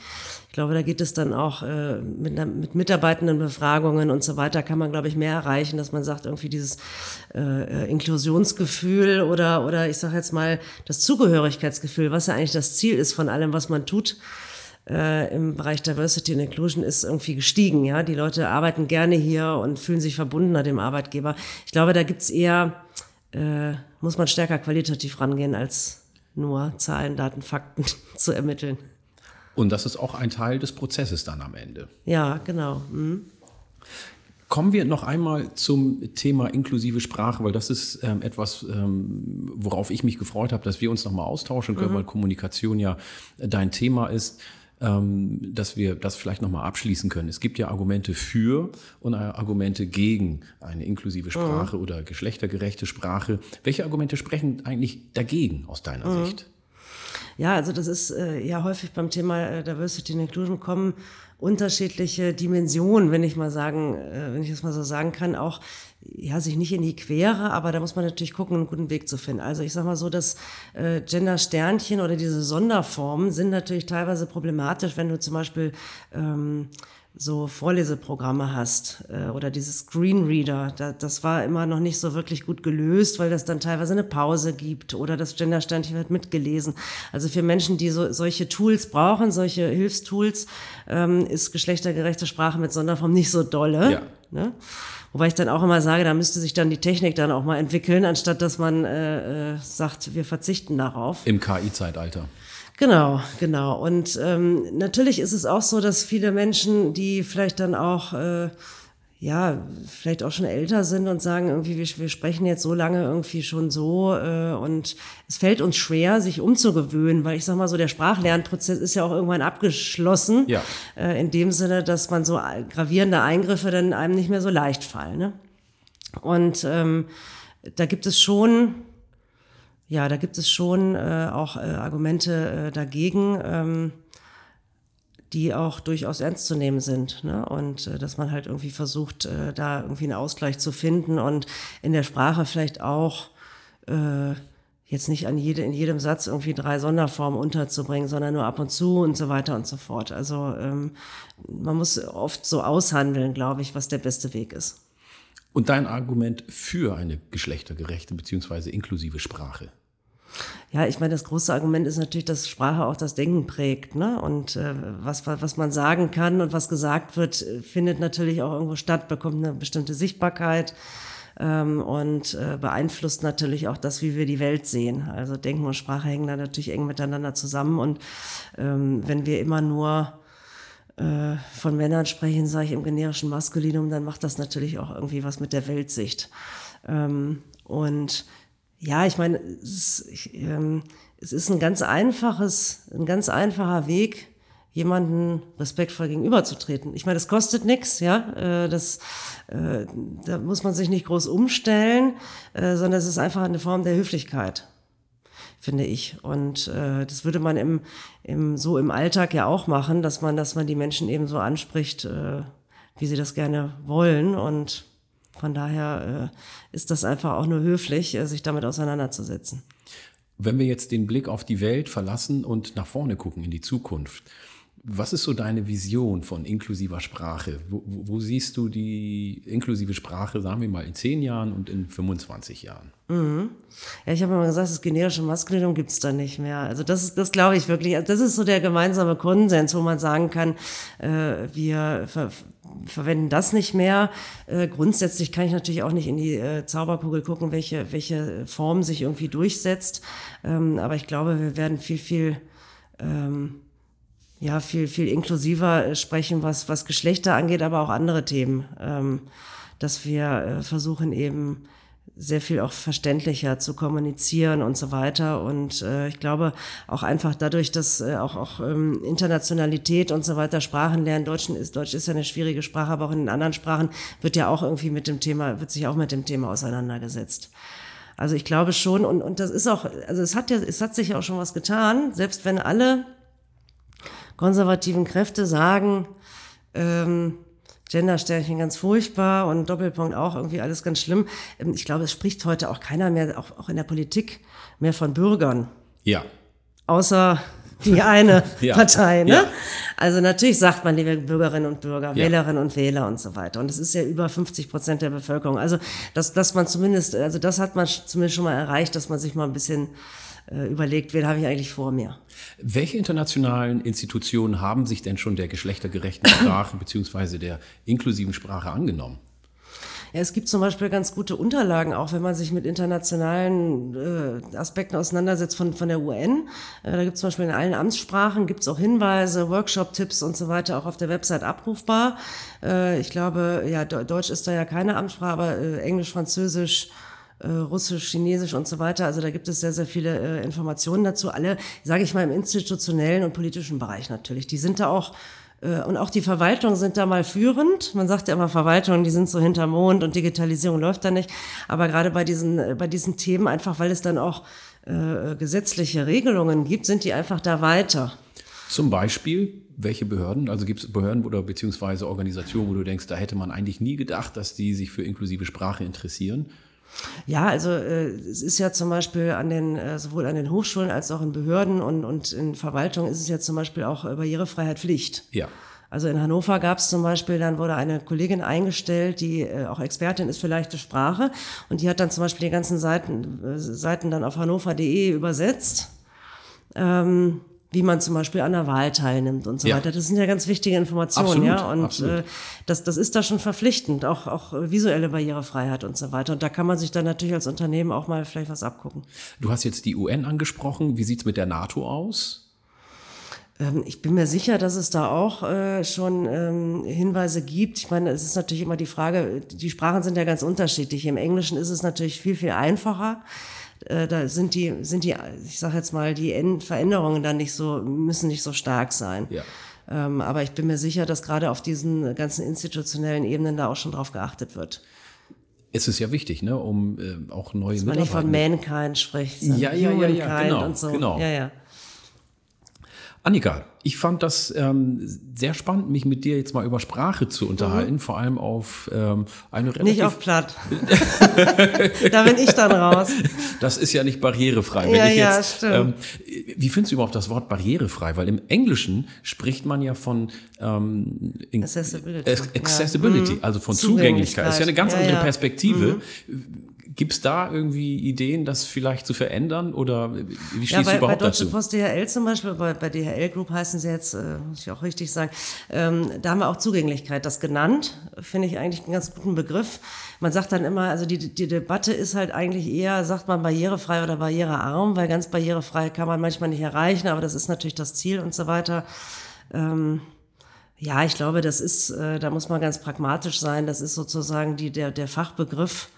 Ich glaube, da geht es dann auch äh, mit, mit mitarbeitenden Befragungen und so weiter, kann man, glaube ich, mehr erreichen, dass man sagt, irgendwie dieses äh, äh Inklusionsgefühl oder, oder ich sage jetzt mal, das Zugehörigkeitsgefühl, was ja eigentlich das Ziel ist von allem, was man tut äh, im Bereich Diversity and Inclusion ist irgendwie gestiegen. Ja, die Leute arbeiten gerne hier und fühlen sich verbundener dem Arbeitgeber. Ich glaube, da gibt es eher äh, muss man stärker qualitativ rangehen als nur Zahlen, Daten, Fakten zu ermitteln. Und das ist auch ein Teil des Prozesses dann am Ende. Ja, genau. Mhm. Kommen wir noch einmal zum Thema inklusive Sprache, weil das ist ähm, etwas, ähm, worauf ich mich gefreut habe, dass wir uns nochmal austauschen können, mhm. weil Kommunikation ja dein Thema ist. Ähm, dass wir das vielleicht nochmal abschließen können. Es gibt ja Argumente für und Argumente gegen eine inklusive mhm. Sprache mhm. oder geschlechtergerechte Sprache. Welche Argumente sprechen eigentlich dagegen aus deiner mhm. Sicht? Ja, also das ist äh, ja häufig beim Thema äh, Diversity and Inclusion kommen unterschiedliche Dimensionen, wenn ich mal sagen, äh, wenn ich das mal so sagen kann, auch ja, sich nicht in die Quere, aber da muss man natürlich gucken, einen guten Weg zu finden. Also ich sage mal so, dass äh, Gender-Sternchen oder diese Sonderformen sind natürlich teilweise problematisch, wenn du zum Beispiel ähm, so Vorleseprogramme hast äh, oder dieses Screenreader. Da, das war immer noch nicht so wirklich gut gelöst, weil das dann teilweise eine Pause gibt oder das Gender-Sternchen wird mitgelesen. Also für Menschen, die so, solche Tools brauchen, solche Hilfstools, ähm, ist geschlechtergerechte Sprache mit Sonderform nicht so dolle. Ja. Ne? Wobei ich dann auch immer sage, da müsste sich dann die Technik dann auch mal entwickeln, anstatt dass man äh, äh sagt, wir verzichten darauf. Im KI-Zeitalter. Genau, genau. Und ähm, natürlich ist es auch so, dass viele Menschen, die vielleicht dann auch äh, ja, vielleicht auch schon älter sind und sagen, irgendwie, wir, wir sprechen jetzt so lange irgendwie schon so äh, und es fällt uns schwer, sich umzugewöhnen, weil ich sag mal so, der Sprachlernprozess ist ja auch irgendwann abgeschlossen. Ja. Äh, in dem Sinne, dass man so gravierende Eingriffe dann einem nicht mehr so leicht fallen. Ne? Und ähm, da gibt es schon, ja, da gibt es schon äh, auch äh, Argumente äh, dagegen. Ähm, die auch durchaus ernst zu nehmen sind. Ne? Und äh, dass man halt irgendwie versucht, äh, da irgendwie einen Ausgleich zu finden und in der Sprache vielleicht auch äh, jetzt nicht an jede, in jedem Satz irgendwie drei Sonderformen unterzubringen, sondern nur ab und zu und so weiter und so fort. Also ähm, man muss oft so aushandeln, glaube ich, was der beste Weg ist. Und dein Argument für eine geschlechtergerechte bzw. inklusive Sprache? Ja, ich meine, das große Argument ist natürlich, dass Sprache auch das Denken prägt. Ne? Und äh, was, was man sagen kann und was gesagt wird, findet natürlich auch irgendwo statt, bekommt eine bestimmte Sichtbarkeit ähm, und äh, beeinflusst natürlich auch das, wie wir die Welt sehen. Also Denken und Sprache hängen da natürlich eng miteinander zusammen. Und ähm, wenn wir immer nur äh, von Männern sprechen, sage ich im generischen Maskulinum, dann macht das natürlich auch irgendwie was mit der Weltsicht. Ähm, und ja, ich meine, es, ich, ähm, es ist ein ganz einfaches, ein ganz einfacher Weg, jemanden respektvoll gegenüberzutreten. Ich meine, das kostet nichts, ja. Äh, das, äh, da muss man sich nicht groß umstellen, äh, sondern es ist einfach eine Form der Höflichkeit, finde ich. Und äh, das würde man im, im, so im Alltag ja auch machen, dass man, dass man die Menschen eben so anspricht, äh, wie sie das gerne wollen. Und von daher äh, ist das einfach auch nur höflich, äh, sich damit auseinanderzusetzen. Wenn wir jetzt den Blick auf die Welt verlassen und nach vorne gucken in die Zukunft, was ist so deine Vision von inklusiver Sprache? Wo, wo, siehst du die inklusive Sprache, sagen wir mal, in zehn Jahren und in 25 Jahren? Mhm. Ja, ich habe immer gesagt, das generische Maskulinum gibt es da nicht mehr. Also das, das glaube ich wirklich. Also das ist so der gemeinsame Konsens, wo man sagen kann, äh, wir ver verwenden das nicht mehr. Äh, grundsätzlich kann ich natürlich auch nicht in die äh, Zauberkugel gucken, welche, welche Form sich irgendwie durchsetzt. Ähm, aber ich glaube, wir werden viel, viel, ähm, ja, viel, viel inklusiver äh, sprechen, was, was Geschlechter angeht, aber auch andere Themen. Ähm, dass wir äh, versuchen eben sehr viel auch verständlicher zu kommunizieren und so weiter. Und äh, ich glaube auch einfach dadurch, dass äh, auch, auch ähm, Internationalität und so weiter Sprachen lernen. Deutsch ist, Deutsch ist ja eine schwierige Sprache, aber auch in den anderen Sprachen wird ja auch irgendwie mit dem Thema, wird sich auch mit dem Thema auseinandergesetzt. Also ich glaube schon, und, und das ist auch, also es hat ja, es hat sich ja auch schon was getan, selbst wenn alle konservativen Kräfte sagen, ähm, Gendersternchen ganz furchtbar und Doppelpunkt auch irgendwie alles ganz schlimm. Ähm, ich glaube, es spricht heute auch keiner mehr, auch, auch in der Politik, mehr von Bürgern. Ja. Außer die eine ja. Partei. Ne? Ja. Also natürlich sagt man, liebe Bürgerinnen und Bürger, ja. Wählerinnen und Wähler und so weiter. Und es ist ja über 50 Prozent der Bevölkerung. Also dass, dass man zumindest, also das hat man zumindest schon mal erreicht, dass man sich mal ein bisschen äh, überlegt, wen habe ich eigentlich vor mir. Welche internationalen Institutionen haben sich denn schon der geschlechtergerechten Sprache bzw. der inklusiven Sprache angenommen? Ja, es gibt zum Beispiel ganz gute Unterlagen, auch wenn man sich mit internationalen äh, Aspekten auseinandersetzt von, von der UN. Äh, da gibt es zum Beispiel in allen Amtssprachen gibt es auch Hinweise, Workshop-Tipps und so weiter, auch auf der Website abrufbar. Äh, ich glaube, ja, Deutsch ist da ja keine Amtssprache, aber äh, Englisch, Französisch, äh, Russisch, Chinesisch und so weiter. Also da gibt es sehr, sehr viele äh, Informationen dazu. Alle, sage ich mal, im institutionellen und politischen Bereich natürlich. Die sind da auch äh, und auch die Verwaltung sind da mal führend. Man sagt ja immer, Verwaltungen, die sind so hinter Mond und Digitalisierung läuft da nicht. Aber gerade bei diesen, äh, bei diesen Themen, einfach weil es dann auch äh, gesetzliche Regelungen gibt, sind die einfach da weiter. Zum Beispiel, welche Behörden? Also gibt es Behörden oder beziehungsweise Organisationen, wo du denkst, da hätte man eigentlich nie gedacht, dass die sich für inklusive Sprache interessieren? Ja, also äh, es ist ja zum Beispiel an den, äh, sowohl an den Hochschulen als auch in Behörden und, und in Verwaltung ist es ja zum Beispiel auch äh, Barrierefreiheit Pflicht. Ja. Also in Hannover gab es zum Beispiel, dann wurde eine Kollegin eingestellt, die äh, auch Expertin ist für leichte Sprache und die hat dann zum Beispiel die ganzen Seiten, äh, Seiten dann auf hannover.de übersetzt. Ähm, wie man zum Beispiel an der Wahl teilnimmt und so ja. weiter. Das sind ja ganz wichtige Informationen, absolut, ja. Und äh, das, das ist da schon verpflichtend, auch, auch äh, visuelle Barrierefreiheit und so weiter. Und da kann man sich dann natürlich als Unternehmen auch mal vielleicht was abgucken. Du hast jetzt die UN angesprochen. Wie sieht's mit der NATO aus? Ähm, ich bin mir sicher, dass es da auch äh, schon ähm, Hinweise gibt. Ich meine, es ist natürlich immer die Frage, die Sprachen sind ja ganz unterschiedlich. Im Englischen ist es natürlich viel, viel einfacher. Äh, da sind die, sind die, ich sag jetzt mal, die Veränderungen dann nicht so, müssen nicht so stark sein. Ja. Ähm, aber ich bin mir sicher, dass gerade auf diesen ganzen institutionellen Ebenen da auch schon drauf geachtet wird. Es ist ja wichtig, ne, um äh, auch neue Dass man nicht von Mankind spricht. Ja, ja, ja, ja, genau, so. genau. Ja, ja. Annika, ich fand das ähm, sehr spannend, mich mit dir jetzt mal über Sprache zu mhm. unterhalten, mhm. vor allem auf ähm, eine relativ... Nicht auf platt. da bin ich dann raus. Das ist ja nicht barrierefrei. Wenn ja, ja, jetzt, stimmt. Ähm, wie findest du überhaupt das Wort barrierefrei? Weil im Englischen spricht man ja von ähm, in, Accessibility, Accessibility ja. also von mhm. Zugänglichkeit. Zugänglichkeit. Das ist ja eine ganz ja, andere Perspektive. Mhm. Gibt es da irgendwie Ideen, das vielleicht zu verändern? Oder wie stehst ja, bei, du überhaupt bei Deutsche dazu? Post DHL zum Beispiel, bei, bei DHL Group heißen sie jetzt, äh, muss ich auch richtig sagen, ähm, da haben wir auch Zugänglichkeit das genannt. Finde ich eigentlich einen ganz guten Begriff. Man sagt dann immer, also die, die Debatte ist halt eigentlich eher, sagt man barrierefrei oder barrierearm, weil ganz barrierefrei kann man manchmal nicht erreichen, aber das ist natürlich das Ziel und so weiter. Ähm, ja, ich glaube, das ist, äh, da muss man ganz pragmatisch sein. Das ist sozusagen die, der, der Fachbegriff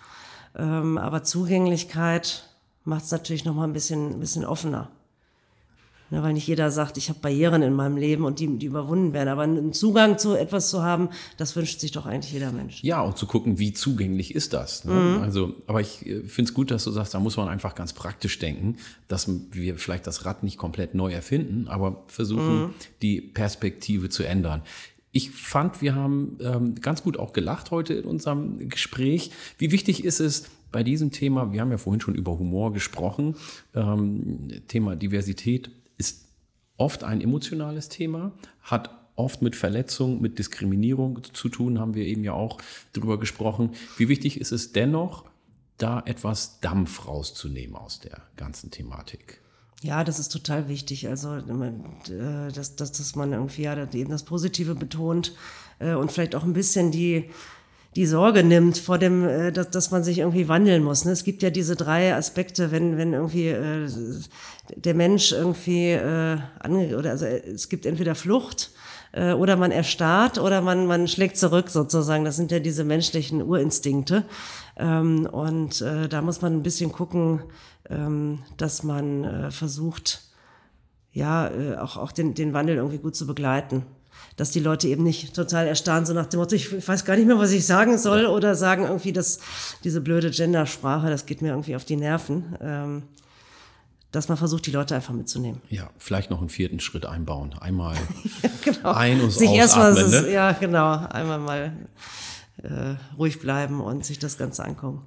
ähm, aber Zugänglichkeit macht es natürlich noch mal ein bisschen, bisschen offener. Ne, weil nicht jeder sagt, ich habe Barrieren in meinem Leben und die, die überwunden werden. Aber einen Zugang zu etwas zu haben, das wünscht sich doch eigentlich jeder Mensch. Ja, und zu gucken, wie zugänglich ist das. Ne? Mhm. Also, aber ich äh, finde es gut, dass du sagst, da muss man einfach ganz praktisch denken, dass wir vielleicht das Rad nicht komplett neu erfinden, aber versuchen, mhm. die Perspektive zu ändern. Ich fand, wir haben ähm, ganz gut auch gelacht heute in unserem Gespräch. Wie wichtig ist es bei diesem Thema, wir haben ja vorhin schon über Humor gesprochen, ähm, Thema Diversität ist oft ein emotionales Thema, hat oft mit Verletzung, mit Diskriminierung zu tun, haben wir eben ja auch darüber gesprochen. Wie wichtig ist es dennoch, da etwas Dampf rauszunehmen aus der ganzen Thematik? Ja, das ist total wichtig. Also, äh, dass, dass, dass man irgendwie ja eben das Positive betont äh, und vielleicht auch ein bisschen die, die Sorge nimmt vor dem, äh, dass, dass man sich irgendwie wandeln muss. Ne? Es gibt ja diese drei Aspekte, wenn, wenn irgendwie äh, der Mensch irgendwie äh, ange oder also es gibt entweder Flucht oder man erstarrt oder man, man schlägt zurück sozusagen. Das sind ja diese menschlichen Urinstinkte. Ähm, und äh, da muss man ein bisschen gucken, ähm, dass man äh, versucht, ja, äh, auch, auch den, den Wandel irgendwie gut zu begleiten. Dass die Leute eben nicht total erstarren, so nach dem Motto, ich weiß gar nicht mehr, was ich sagen soll, ja. oder sagen irgendwie, dass diese blöde Gendersprache, das geht mir irgendwie auf die Nerven. Ähm, dass man versucht, die Leute einfach mitzunehmen. Ja, vielleicht noch einen vierten Schritt einbauen. Einmal ja, genau. ein- und sich erstmal, ne? ja genau, einmal mal äh, ruhig bleiben und sich das Ganze angucken.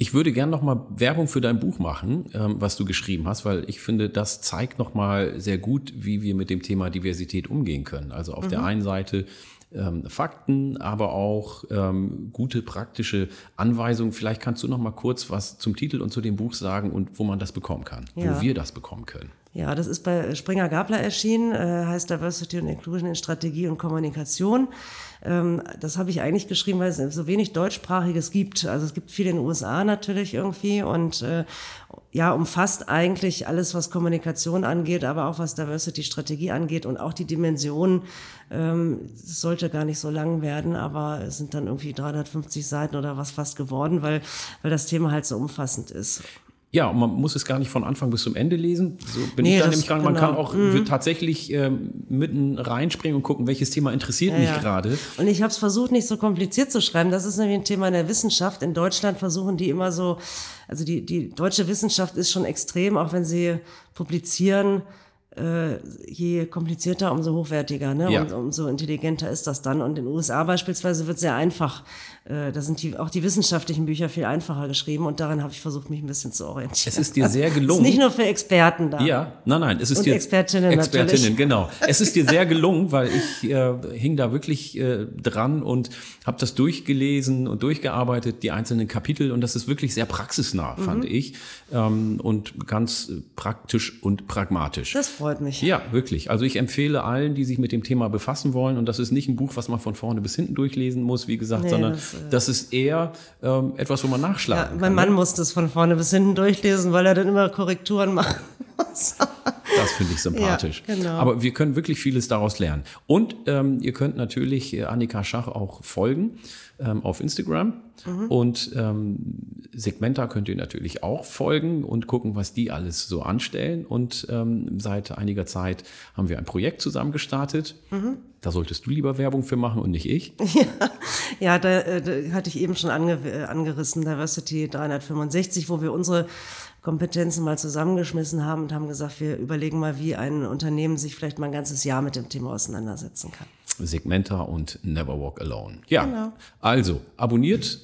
Ich würde gerne nochmal Werbung für dein Buch machen, ähm, was du geschrieben hast, weil ich finde, das zeigt nochmal sehr gut, wie wir mit dem Thema Diversität umgehen können. Also auf mhm. der einen Seite ähm, Fakten, aber auch ähm, gute praktische Anweisungen. Vielleicht kannst du noch mal kurz was zum Titel und zu dem Buch sagen und wo man das bekommen kann, ja. wo wir das bekommen können. Ja, das ist bei Springer Gabler erschienen, äh, heißt Diversity und Inclusion in Strategie und Kommunikation. Ähm, das habe ich eigentlich geschrieben, weil es so wenig deutschsprachiges gibt. Also es gibt viel in den USA natürlich irgendwie und äh, ja, umfasst eigentlich alles, was Kommunikation angeht, aber auch was Diversity-Strategie angeht und auch die Dimensionen. Ähm, sollte gar nicht so lang werden, aber es sind dann irgendwie 350 Seiten oder was fast geworden, weil, weil das Thema halt so umfassend ist. Ja, man muss es gar nicht von Anfang bis zum Ende lesen. So bin nee, ich da nämlich gegangen. Man genau. kann auch mhm. tatsächlich ähm, mitten reinspringen und gucken, welches Thema interessiert ja, mich ja. gerade. Und ich habe es versucht, nicht so kompliziert zu schreiben. Das ist nämlich ein Thema in der Wissenschaft. In Deutschland versuchen die immer so, also die, die deutsche Wissenschaft ist schon extrem, auch wenn sie publizieren, äh, je komplizierter, umso hochwertiger, ne? Ja. Und, umso intelligenter ist das dann. Und in den USA beispielsweise wird sehr einfach. Äh, da sind die, auch die wissenschaftlichen Bücher viel einfacher geschrieben und daran habe ich versucht, mich ein bisschen zu orientieren. Es ist dir sehr gelungen. Es ist nicht nur für Experten da. Ja, nein, nein, es ist und dir. Expertinnen, Expertinnen, natürlich. genau. Es ist dir sehr gelungen, weil ich äh, hing da wirklich äh, dran und habe das durchgelesen und durchgearbeitet, die einzelnen Kapitel. Und das ist wirklich sehr praxisnah, fand mhm. ich. Ähm, und ganz praktisch und pragmatisch. Das freut freut mich. Ja, wirklich. Also ich empfehle allen, die sich mit dem Thema befassen wollen. Und das ist nicht ein Buch, was man von vorne bis hinten durchlesen muss, wie gesagt, nee, sondern das, äh, das, ist eher ähm, etwas, wo man nachschlagen ja, mein kann. Mein Mann ne? muss das von vorne bis hinten durchlesen, weil er dann immer Korrekturen machen muss. Das finde ich sympathisch. Ja, genau. Aber wir können wirklich vieles daraus lernen. Und ähm, ihr könnt natürlich äh, Annika Schach auch folgen ähm, auf Instagram. Mhm. Und ähm, Segmenta könnt ihr natürlich auch folgen und gucken, was die alles so anstellen. Und ähm, seit einiger Zeit haben wir ein Projekt zusammen gestartet. Mhm. Da solltest du lieber Werbung für machen und nicht ich. Ja, ja da, äh, da hatte ich eben schon ange, äh, angerissen, Diversity 365, wo wir unsere Kompetenzen mal zusammengeschmissen haben und haben gesagt, wir überlegen mal, wie ein Unternehmen sich vielleicht mal ein ganzes Jahr mit dem Thema auseinandersetzen kann. Segmenta und Never Walk Alone. Ja, genau. also abonniert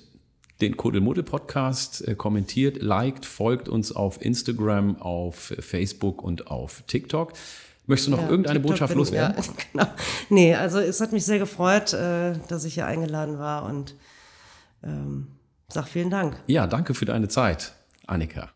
den Kuddelmuddel-Podcast, äh, kommentiert, liked, folgt uns auf Instagram, auf Facebook und auf TikTok. Möchtest du noch ja, irgendeine TikTok Botschaft loswerden? Ja, genau. Nee, also es hat mich sehr gefreut, äh, dass ich hier eingeladen war und ähm, sag vielen Dank. Ja, danke für deine Zeit, Annika.